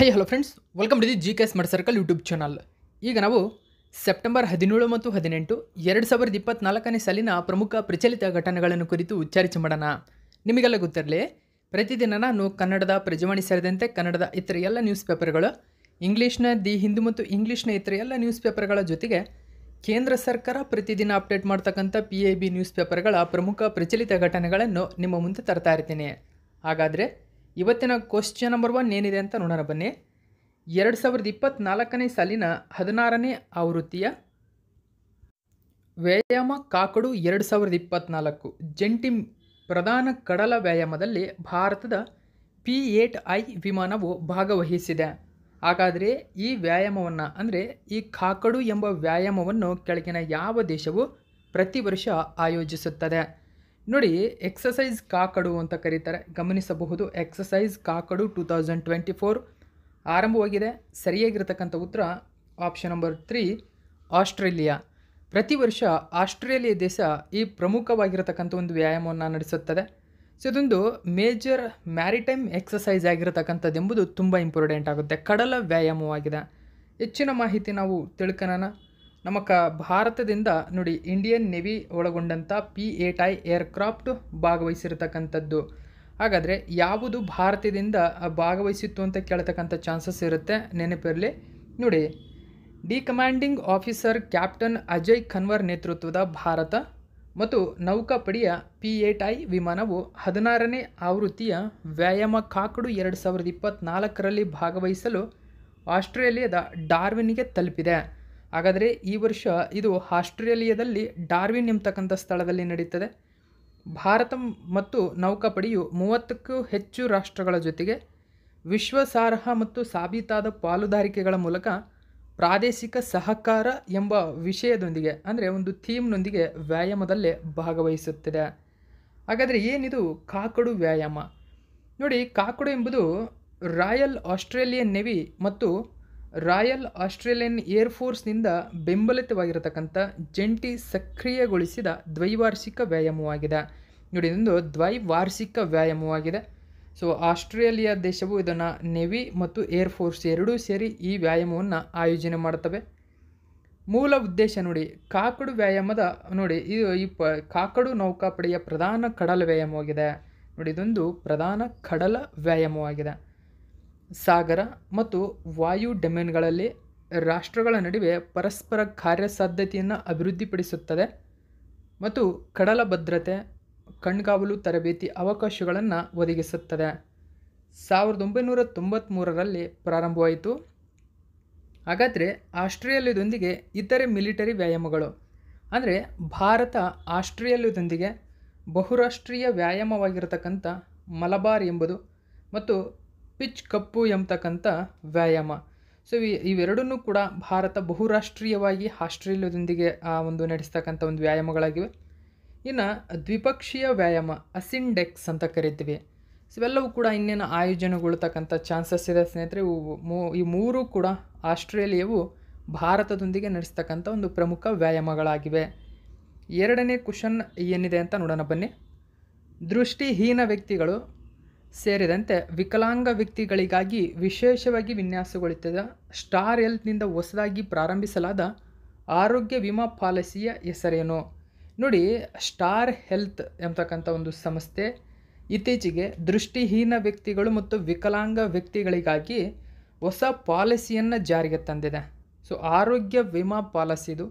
hi hello friends welcome to the G K smart circle YouTube channel ಈಗ ನಾವು September ಹದಿನೇಳು ಮತ್ತು ಹದಿನೆಂಟು ಎರಡು ಸಾವಿರದ ಇಪ್ಪತ್ನಾಲ್ಕನೇ ಸಾಲಿನ ಪ್ರಮುಖ ಪ್ರಚಲಿತ ಘಟನೆಗಳನ್ನು ಕುರಿತು ಚರ್ಚೆ ಮಾಡೋಣ ನಿಮಗೆಲ್ಲ ಗೊತ್ತಿರಲಿ ಪ್ರತಿದಿನ ನಾನು ಕನ್ನಡದ ಪ್ರಜವಾಣಿ ಸೇರಿದಂತೆ ಕನ್ನಡದ ಇತರ ಎಲ್ಲ ನ್ಯೂಸ್ ಪೇಪರ್ಗಳು ಇಂಗ್ಲೀಷ್ನ ದಿ ಹಿಂದೂ ಮತ್ತು ಇಂಗ್ಲೀಷ್ನ ಇತರ ಎಲ್ಲ ನ್ಯೂಸ್ ಪೇಪರ್ಗಳ ಜೊತೆಗೆ ಕೇಂದ್ರ ಸರ್ಕಾರ ಪ್ರತಿದಿನ ಅಪ್ಡೇಟ್ ಮಾಡ್ತಕ್ಕಂಥ ಪಿ ಎ ಬಿ ನ್ಯೂಸ್ ಪೇಪರ್ಗಳ ಪ್ರಮುಖ ಪ್ರಚಲಿತ ಘಟನೆಗಳನ್ನು ನಿಮ್ಮ ಮುಂದೆ ತರ್ತಾ ಇರ್ತೀನಿ ಹಾಗಾದರೆ ಇವತ್ತಿನ ಕ್ವಶನ್ ನಂಬರ್ ಒನ್ ಏನಿದೆ ಅಂತ ನೋಡೋಣ ಬನ್ನಿ ಎರಡು ಸಾವಿರದ ಇಪ್ಪತ್ತ್ನಾಲ್ಕನೇ ಸಾಲಿನ ಹದಿನಾರನೇ ಆವೃತ್ತಿಯ ವ್ಯಾಯಾಮ ಕಾಕಡು ಎರಡು ಸಾವಿರದ ಇಪ್ಪತ್ತ್ನಾಲ್ಕು ಜಂಟಿ ಪ್ರಧಾನ ಕಡಲ ವ್ಯಾಯಾಮದಲ್ಲಿ ಭಾರತದ ಪಿ ಏಟ್ ಐ ವಿಮಾನವು ಭಾಗವಹಿಸಿದೆ ಹಾಗಾದರೆ ಈ ವ್ಯಾಯಾಮವನ್ನು ಅಂದರೆ ಈ ಕಾಕಡು ಎಂಬ ವ್ಯಾಯಾಮವನ್ನು ಕೆಳಗಿನ ಯಾವ ದೇಶವು ಪ್ರತಿ ವರ್ಷ ಆಯೋಜಿಸುತ್ತದೆ ನೋಡಿ ಎಕ್ಸಸೈಸ್ ಕಾಕಡು ಅಂತ ಕರೀತಾರೆ ಗಮನಿಸಬಹುದು exercise Kakadu two thousand twenty four ಆರಂಭವಾಗಿದೆ ಸರಿಯಾಗಿರತಕ್ಕಂಥ ಉತ್ತರ ಆಪ್ಷನ್ ನಂಬರ್ ತ್ರೀ ಆಸ್ಟ್ರೇಲಿಯಾ ಪ್ರತಿ ವರ್ಷ ಆಸ್ಟ್ರೇಲಿಯಾ ದೇಶ ಈ ಪ್ರಮುಖವಾಗಿರತಕ್ಕಂಥ ಒಂದು ವ್ಯಾಯಾಮವನ್ನು ನಡೆಸುತ್ತದೆ ಸೊ ಇದೊಂದು ಮೇಜರ್ ಮ್ಯಾರಿಟೈಮ್ ಎಕ್ಸಸೈಸ್ ಎಂಬುದು ತುಂಬ ಇಂಪಾರ್ಟೆಂಟ್ ಆಗುತ್ತೆ ಕಡಲ ವ್ಯಾಯಾಮವಾಗಿದೆ ಹೆಚ್ಚಿನ ಮಾಹಿತಿ ನಾವು ತಿಳ್ಕೊಳ್ಳೋಣ ನಮ್ಮ ಭಾರತದಿಂದ ನೋಡಿ ಇಂಡಿಯನ್ ನೇವಿ ಒಳಗೊಂಡಂಥ ಪಿ ಏಟ್ ಐ ಏರ್ಕ್ರಾಫ್ಟ್ ಭಾಗವಹಿಸಿರ್ತಕ್ಕಂಥದ್ದು ಹಾಗಾದರೆ ಯಾವುದು ಭಾರತದಿಂದ ಭಾಗವಹಿಸಿತ್ತು ಅಂತ ಕೇಳ್ತಕ್ಕಂಥ ಚಾನ್ಸಸ್ ಇರುತ್ತೆ ನೆನಪಿರಲಿ ನೋಡಿ the commanding officer captain Ajay Khanwar ನೇತೃತ್ವದ ಭಾರತ ಮತ್ತು ನೌಕಾಪಡೆಯ ಪಿ ಏಟ್ ಐ ವಿಮಾನವು ಹದಿನಾರನೇ ಆವೃತ್ತಿಯ ವ್ಯಾಯಾಮ ಕಾಕಡು ಎರಡು ಸಾವಿರದ ಇಪ್ಪತ್ತ್ನಾಲ್ಕರಲ್ಲಿ ಭಾಗವಹಿಸಲು ಆಸ್ಟ್ರೇಲಿಯಾದ ಡಾರ್ವಿನ್ಗೆ ತಲುಪಿದೆ ಹಾಗಾದರೆ ಈ ವರ್ಷ ಇದು ಆಸ್ಟ್ರೇಲಿಯಾದಲ್ಲಿ ಡಾರ್ವಿನ್ ಎಂಬತಕ್ಕಂಥ ಸ್ಥಳದಲ್ಲಿ ನಡೀತದೆ ಭಾರತ ಮತ್ತು ನೌಕಾಪಡೆಯು ಮೂವತ್ತಕ್ಕೂ ಹೆಚ್ಚು ರಾಷ್ಟ್ರಗಳ ಜೊತೆಗೆ ವಿಶ್ವಸಾರ್ಹ ಮತ್ತು ಸಾಬೀತಾದ ಪಾಲುದಾರಿಕೆಗಳ ಮೂಲಕ ಪ್ರಾದೇಶಿಕ ಸಹಕಾರ ಎಂಬ ವಿಷಯದೊಂದಿಗೆ ಅಂದರೆ ಒಂದು ಥೀಮ್ನೊಂದಿಗೆ ವ್ಯಾಯಾಮದಲ್ಲೇ ಭಾಗವಹಿಸುತ್ತದೆ ಹಾಗಾದರೆ ಏನಿದು ಕಾಕಡು ವ್ಯಾಯಾಮ ನೋಡಿ ಕಾಕಡು ಎಂಬುದು ರಾಯಲ್ ಆಸ್ಟ್ರೇಲಿಯನ್ ನೆವಿ ಮತ್ತು ರಾಯಲ್ ಆಸ್ಟ್ರೇಲಿಯನ್ ಏರ್ಫೋರ್ಸ್ನಿಂದ ಬೆಂಬಲಿತವಾಗಿರತಕ್ಕಂಥ ಜಂಟಿ ಸಕ್ರಿಯಗೊಳಿಸಿದ ದ್ವೈವಾರ್ಷಿಕ ವ್ಯಾಯಾಮವಾಗಿದೆ ನೋಡಿ ಇದೊಂದು ದ್ವೈವಾರ್ಷಿಕ ವ್ಯಾಯಾಮವಾಗಿದೆ ಸೊ ಆಸ್ಟ್ರೇಲಿಯಾ ದೇಶವು ಇದನ್ನು ನೆವಿ ಮತ್ತು ಏರ್ಫೋರ್ಸ್ ಎರಡೂ ಸೇರಿ ಈ ವ್ಯಾಯಾಮವನ್ನು ಆಯೋಜನೆ ಮಾಡುತ್ತವೆ ಮೂಲ ಉದ್ದೇಶ ನೋಡಿ ಕಾಕಡು ವ್ಯಾಯಾಮದ ನೋಡಿ ಇದು ಈ ಪ ಕಾಕಡು ನೌಕಾಪಡೆಯ ಪ್ರಧಾನ ಕಡಲ ವ್ಯಾಯಾಮವಾಗಿದೆ ನೋಡಿ ಇದೊಂದು ಪ್ರಧಾನ ಕಡಲ ವ್ಯಾಯಾಮವಾಗಿದೆ ಸಾಗರ ಮತ್ತು ವಾಯು ಡೆಮೆನ್ಗಳಲ್ಲಿ ರಾಷ್ಟ್ರಗಳ ನಡುವೆ ಪರಸ್ಪರ ಕಾರ್ಯಸಾಧ್ಯತೆಯನ್ನು ಅಭಿವೃದ್ಧಿಪಡಿಸುತ್ತದೆ ಮತ್ತು ಕಡಲ ಭದ್ರತೆ ಕಣ್ಗಾವಲು ತರಬೇತಿ ಅವಕಾಶಗಳನ್ನು ಒದಗಿಸುತ್ತದೆ ಸಾವಿರದ ಒಂಬೈನೂರ ತೊಂಬತ್ತ್ಮೂರರಲ್ಲಿ ಪ್ರಾರಂಭವಾಯಿತು ಹಾಗಾದರೆ ಆಸ್ಟ್ರೇಲಿಯಾದೊಂದಿಗೆ ಇತರೆ ಮಿಲಿಟರಿ ವ್ಯಾಯಾಮಗಳು ಅಂದರೆ ಭಾರತ ಆಸ್ಟ್ರೇಲಿಯಾದೊಂದಿಗೆ ಬಹುರಾಷ್ಟ್ರೀಯ ವ್ಯಾಯಾಮವಾಗಿರತಕ್ಕಂಥ ಮಲಬಾರ್ ಎಂಬುದು ಮತ್ತು ಪಿಚ್ ಕಪ್ಪು ಎಂಬತಕ್ಕಂಥ ವ್ಯಾಯಾಮ ಸೊ ಇವೆರಡೂ ಕೂಡ ಭಾರತ ಬಹುರಾಷ್ಟ್ರೀಯವಾಗಿ ಆಸ್ಟ್ರೇಲಿಯಾದೊಂದಿಗೆ ಆ ಒಂದು ನಡೆಸ್ತಕ್ಕಂಥ ಒಂದು ವ್ಯಾಯಾಮಗಳಾಗಿವೆ ಇನ್ನು ದ್ವಿಪಕ್ಷೀಯ ವ್ಯಾಯಾಮ ಅಸಿಂಡೆಕ್ಸ್ ಅಂತ ಕರಿತೀವಿ ಸೊ ಇವೆಲ್ಲವೂ ಕೂಡ ಇನ್ನೇನು ಆಯೋಜನೆಗೊಳ್ತಕ್ಕಂಥ ಚಾನ್ಸಸ್ ಇದೆ ಸ್ನೇಹಿತರೆ ಇವು ಮೂ ಈ ಮೂರೂ ಕೂಡ ಆಸ್ಟ್ರೇಲಿಯಾವು ಭಾರತದೊಂದಿಗೆ ನಡೆಸ್ತಕ್ಕಂಥ ಒಂದು ಪ್ರಮುಖ ವ್ಯಾಯಾಮಗಳಾಗಿವೆ ಎರಡನೇ ಕ್ವಶನ್ ಏನಿದೆ ಅಂತ ನೋಡೋಣ ಬನ್ನಿ ದೃಷ್ಟಿಹೀನ ವ್ಯಕ್ತಿಗಳು ಸೇರಿದಂತೆ ವಿಕಲಾಂಗ ವ್ಯಕ್ತಿಗಳಿಗಾಗಿ ವಿಶೇಷವಾಗಿ ವಿನ್ಯಾಸಗೊಳಿಸಿದ ಸ್ಟಾರ್ ಹೆಲ್ತ್ನಿಂದ ಹೊಸದಾಗಿ ಪ್ರಾರಂಭಿಸಲಾದ ಆರೋಗ್ಯ ವಿಮಾ ಪಾಲಿಸಿಯ ಹೆಸರೇನು ನೋಡಿ ಸ್ಟಾರ್ ಹೆಲ್ತ್ ಎಂಬತಕ್ಕಂಥ ಒಂದು ಸಂಸ್ಥೆ ಇತ್ತೀಚೆಗೆ ದೃಷ್ಟಿಹೀನ ವ್ಯಕ್ತಿಗಳು ಮತ್ತು ವಿಕಲಾಂಗ ವ್ಯಕ್ತಿಗಳಿಗಾಗಿ ಹೊಸ ಪಾಲಿಸಿಯನ್ನು ಜಾರಿಗೆ ತಂದಿದೆ ಸೊ ಆರೋಗ್ಯ ವಿಮಾ ಪಾಲಿಸಿದು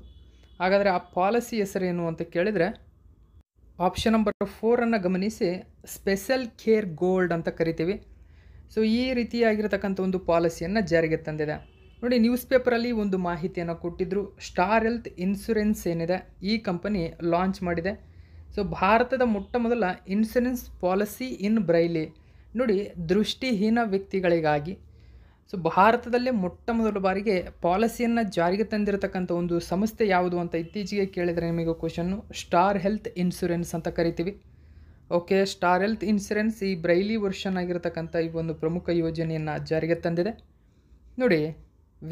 ಹಾಗಾದರೆ ಆ ಪಾಲಿಸಿ ಹೆಸರೇನು ಅಂತ ಕೇಳಿದರೆ ಆಪ್ಷನ್ ನಂಬರ್ ಫೋರನ್ನು ಗಮನಿಸಿ ಸ್ಪೆಷಲ್ ಕೇರ್ ಗೋಲ್ಡ್ ಅಂತ ಕರಿತೀವಿ ಸೊ ಈ ರೀತಿಯಾಗಿರತಕ್ಕಂಥ ಒಂದು ಪಾಲಿಸಿಯನ್ನು ಜಾರಿಗೆ ತಂದಿದೆ ನೋಡಿ ನ್ಯೂಸ್ ಪೇಪರಲ್ಲಿ ಒಂದು ಮಾಹಿತಿಯನ್ನು ಕೊಟ್ಟಿದ್ದರು ಸ್ಟಾರ್ ಹೆಲ್ತ್ ಇನ್ಶೂರೆನ್ಸ್ ಏನಿದೆ ಈ ಕಂಪನಿ ಲಾಂಚ್ ಮಾಡಿದೆ ಸೊ ಭಾರತದ ಮೊಟ್ಟ ಮೊದಲ ಇನ್ಶೂರೆನ್ಸ್ ಪಾಲಿಸಿ ಇನ್ ಬ್ರೈಲಿ ನೋಡಿ ದೃಷ್ಟಿಹೀನ ವ್ಯಕ್ತಿಗಳಿಗಾಗಿ ಸೊ ಭಾರತದಲ್ಲೇ ಮೊಟ್ಟ ಮೊದಲ ಬಾರಿಗೆ ಪಾಲಿಸಿಯನ್ನು ಜಾರಿಗೆ ತಂದಿರತಕ್ಕಂಥ ಒಂದು ಸಂಸ್ಥೆ ಯಾವುದು ಅಂತ ಇತ್ತೀಚೆಗೆ ಕೇಳಿದರೆ ನಿಮಗೆ ಕ್ವಶನ್ನು ಸ್ಟಾರ್ ಹೆಲ್ತ್ ಇನ್ಶೂರೆನ್ಸ್ ಅಂತ ಕರಿತೀವಿ ಓಕೆ ಸ್ಟಾರ್ ಹೆಲ್ತ್ ಇನ್ಶೂರೆನ್ಸ್ ಈ ಬ್ರೈಲಿ ವರ್ಷನ್ ಆಗಿರತಕ್ಕಂಥ ಈ ಒಂದು ಪ್ರಮುಖ ಯೋಜನೆಯನ್ನು ಜಾರಿಗೆ ತಂದಿದೆ ನೋಡಿ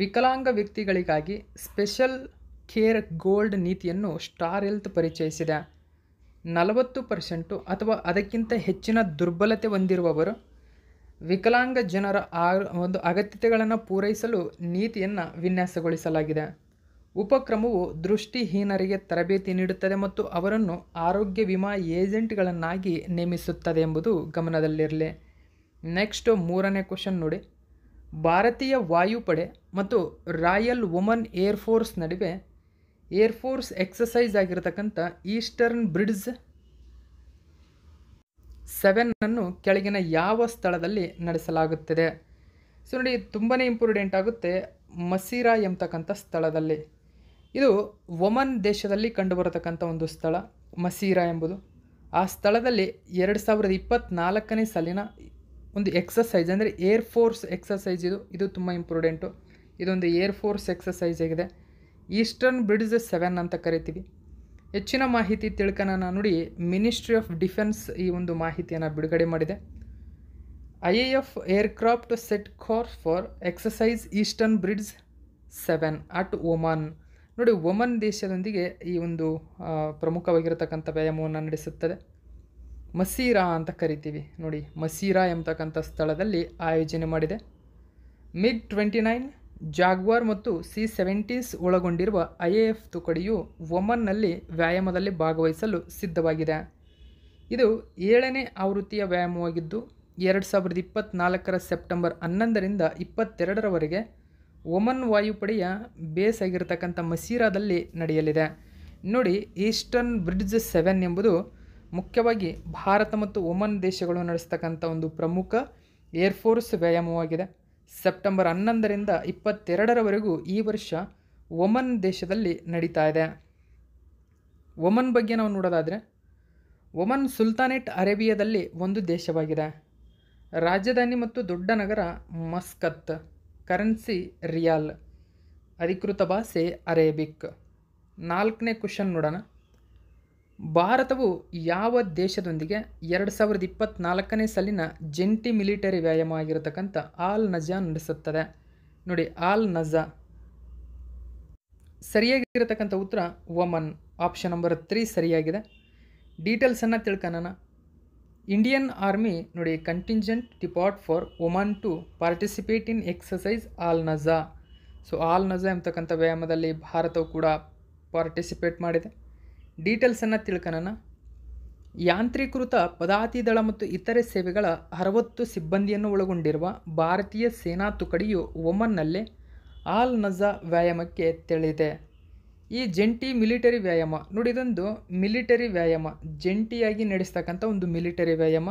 ವಿಕಲಾಂಗ ವ್ಯಕ್ತಿಗಳಿಗಾಗಿ ಸ್ಪೆಷಲ್ ಕೇರ್ ಗೋಲ್ಡ್ ನೀತಿಯನ್ನು ಸ್ಟಾರ್ ಹೆಲ್ತ್ ಪರಿಚಯಿಸಿದೆ ನಲವತ್ತು ಪರ್ಸೆಂಟು ಅಥವಾ ಅದಕ್ಕಿಂತ ಹೆಚ್ಚಿನ ದುರ್ಬಲತೆ ಹೊಂದಿರುವವರು ವಿಕಲಾಂಗ ಜನರ ಆ ಒಂದು ಅಗತ್ಯತೆಗಳನ್ನು ಪೂರೈಸಲು ನೀತಿಯನ್ನು ವಿನ್ಯಾಸಗೊಳಿಸಲಾಗಿದೆ ಉಪಕ್ರಮವು ದೃಷ್ಟಿಹೀನರಿಗೆ ತರಬೇತಿ ನೀಡುತ್ತದೆ ಮತ್ತು ಅವರನ್ನು ಆರೋಗ್ಯ ವಿಮಾ ಏಜೆಂಟ್ಗಳನ್ನಾಗಿ ನೇಮಿಸುತ್ತದೆ ಎಂಬುದು ಗಮನದಲ್ಲಿರಲಿ ನೆಕ್ಸ್ಟ್ ಮೂರನೇ ಕ್ವಶನ್ ನೋಡಿ ಭಾರತೀಯ ವಾಯುಪಡೆ ಮತ್ತು ರಾಯಲ್ ವುಮನ್ ಏರ್ಫೋರ್ಸ್ ನಡುವೆ ಏರ್ಫೋರ್ಸ್ ಎಕ್ಸಸೈಸ್ ಆಗಿರತಕ್ಕಂಥ ಈಸ್ಟರ್ನ್ ಬ್ರಿಡ್ಜ್ ಸೆವೆನ್ನನ್ನು ಕೆಳಗಿನ ಯಾವ ಸ್ಥಳದಲ್ಲಿ ನಡೆಸಲಾಗುತ್ತದೆ ಸೊ ನೋಡಿ ತುಂಬಾ ಇಂಪಾರ್ಟೆಂಟ್ ಆಗುತ್ತೆ ಮಸೀರಾ ಎಂಬತಕ್ಕಂಥ ಸ್ಥಳದಲ್ಲಿ ಇದು ಒಮನ್ ದೇಶದಲ್ಲಿ ಕಂಡುಬರತಕ್ಕಂಥ ಒಂದು ಸ್ಥಳ ಮಸೀರಾ ಎಂಬುದು ಆ ಸ್ಥಳದಲ್ಲಿ ಎರಡು ಸಾವಿರದ ಇಪ್ಪತ್ತ್ನಾಲ್ಕನೇ ಸಾಲಿನ ಒಂದು ಎಕ್ಸಸೈಸ್ ಅಂದರೆ ಏರ್ ಫೋರ್ಸ್ ಎಕ್ಸಸೈಸ್ ಇದು ಇದು ತುಂಬ ಇಂಪಾರ್ಟೆಂಟು ಇದೊಂದು ಏರ್ ಫೋರ್ಸ್ ಎಕ್ಸಸೈಸ್ ಆಗಿದೆ ಈಸ್ಟರ್ನ್ ಬ್ರಿಡ್ಜ್ ಸೆವೆನ್ ಅಂತ ಕರಿತೀವಿ ಹೆಚ್ಚಿನ ಮಾಹಿತಿ ನಾನು ನೋಡಿ ಮಿನಿಸ್ಟ್ರಿ ಆಫ್ ಡಿಫೆನ್ಸ್ ಈ ಒಂದು ಮಾಹಿತಿಯನ್ನು ಬಿಡುಗಡೆ ಮಾಡಿದೆ I F aircraft set car for exercise Eastern Bridge seven at Oman ನೋಡಿ ಒಮನ್ ದೇಶದೊಂದಿಗೆ ಈ ಒಂದು ಪ್ರಮುಖವಾಗಿರತಕ್ಕಂಥ ವ್ಯಾಯಾಮವನ್ನು ನಡೆಸುತ್ತದೆ ಮಸೀರಾ ಅಂತ ಕರಿತೀವಿ ನೋಡಿ ಮಸೀರಾ ಎಂಬತಕ್ಕಂಥ ಸ್ಥಳದಲ್ಲಿ ಆಯೋಜನೆ ಮಾಡಿದೆ ಮಿಗ್ ಟ್ವೆಂಟಿ ನೈನ್ ಜಾಗ್ವಾರ್ ಮತ್ತು ಸಿ ಸೆವೆಂಟೀಸ್ ಒಳಗೊಂಡಿರುವ ಐ ಎ ಎಫ್ ತುಕಡಿಯು ಒಮನ್ನಲ್ಲಿ ವ್ಯಾಯಾಮದಲ್ಲಿ ಭಾಗವಹಿಸಲು ಸಿದ್ಧವಾಗಿದೆ ಇದು ಏಳನೇ ಆವೃತ್ತಿಯ ವ್ಯಾಯಾಮವಾಗಿದ್ದು ಎರಡು ಸಾವಿರದ ಇಪ್ಪತ್ತ್ನಾಲ್ಕರ ಸೆಪ್ಟೆಂಬರ್ ಹನ್ನೊಂದರಿಂದ ಇಪ್ಪತ್ತೆರಡರವರೆಗೆ ಒಮನ್ ವಾಯುಪಡೆಯ ಬೇಸ್ ಆಗಿರತಕ್ಕಂಥ ಮಸೀರಾದಲ್ಲಿ ನಡೆಯಲಿದೆ ನೋಡಿ ಈಸ್ಟರ್ನ್ ಬ್ರಿಡ್ಜ್ ಸೆವೆನ್ ಎಂಬುದು ಮುಖ್ಯವಾಗಿ ಭಾರತ ಮತ್ತು ಒಮನ್ ದೇಶಗಳು ನಡೆಸ್ತಕ್ಕಂಥ ಒಂದು ಪ್ರಮುಖ ಏರ್ಫೋರ್ಸ್ ವ್ಯಾಯಾಮವಾಗಿದೆ ಸೆಪ್ಟೆಂಬರ್ ಹನ್ನೊಂದರಿಂದ ಇಪ್ಪತ್ತೆರಡರವರೆಗೂ ಈ ವರ್ಷ ಒಮನ್ ದೇಶದಲ್ಲಿ ನಡೀತಾ ಇದೆ ಒಮನ್ ಬಗ್ಗೆ ನಾವು ನೋಡೋದಾದರೆ ಒಮನ್ ಸುಲ್ತಾನೇಟ್ ಅರೇಬಿಯಾದಲ್ಲಿ ಒಂದು ದೇಶವಾಗಿದೆ ರಾಜಧಾನಿ ಮತ್ತು ದೊಡ್ಡ ನಗರ ಮಸ್ಕತ್ ಕರೆನ್ಸಿ ರಿಯಾಲ್ ಅಧಿಕೃತ ಭಾಷೆ ಅರೇಬಿಕ್ ನಾಲ್ಕನೇ ಕ್ವಶನ್ ನೋಡೋಣ ಭಾರತವು ಯಾವ ದೇಶದೊಂದಿಗೆ ಎರಡು ಸಾವಿರದ ಇಪ್ಪತ್ತ್ನಾಲ್ಕನೇ ಸಾಲಿನ ಜಂಟಿ ಮಿಲಿಟರಿ ವ್ಯಾಯಾಮ ಆಗಿರತಕ್ಕಂಥ ಆಲ್ ನಜಾ ನಡೆಸುತ್ತದೆ ನೋಡಿ ಆಲ್ ನಜಾ ಸರಿಯಾಗಿರತಕ್ಕಂಥ ಉತ್ತರ ಒಮನ್ ಆಪ್ಷನ್ ನಂಬರ್ ತ್ರೀ ಸರಿಯಾಗಿದೆ ಡೀಟೇಲ್ಸನ್ನು ತಿಳ್ಕೊಳ್ಳೋಣ ಇಂಡಿಯನ್ ಆರ್ಮಿ ನೋಡಿ contingent depart for Oman to participate in exercise Al Najah so Al Najah ಎಂಬತಕ್ಕಂಥ ವ್ಯಾಯಾಮದಲ್ಲಿ ಭಾರತವು ಕೂಡ ಪಾರ್ಟಿಸಿಪೇಟ್ ಮಾಡಿದೆ ಡೀಟೇಲ್ಸನ್ನು ತಿಳ್ಕೊಳ್ಳೋಣ ಯಾಂತ್ರೀಕೃತ ಪದಾತಿದಳ ಮತ್ತು ಇತರೆ ಸೇವೆಗಳ ಅರವತ್ತು ಸಿಬ್ಬಂದಿಯನ್ನು ಒಳಗೊಂಡಿರುವ ಭಾರತೀಯ ಸೇನಾ ತುಕಡಿಯು ಒಮನ್ನಲ್ಲೇ ಆಲ್ ನಜಾ ವ್ಯಾಯಾಮಕ್ಕೆ ತೆಳಿದೆ ಈ ಜಂಟಿ ಮಿಲಿಟರಿ ವ್ಯಾಯಾಮ ನೋಡಿ ಮಿಲಿಟರಿ ವ್ಯಾಯಾಮ ಜಂಟಿಯಾಗಿ ನಡೆಸ್ತಕ್ಕಂಥ ಒಂದು ಮಿಲಿಟರಿ ವ್ಯಾಯಾಮ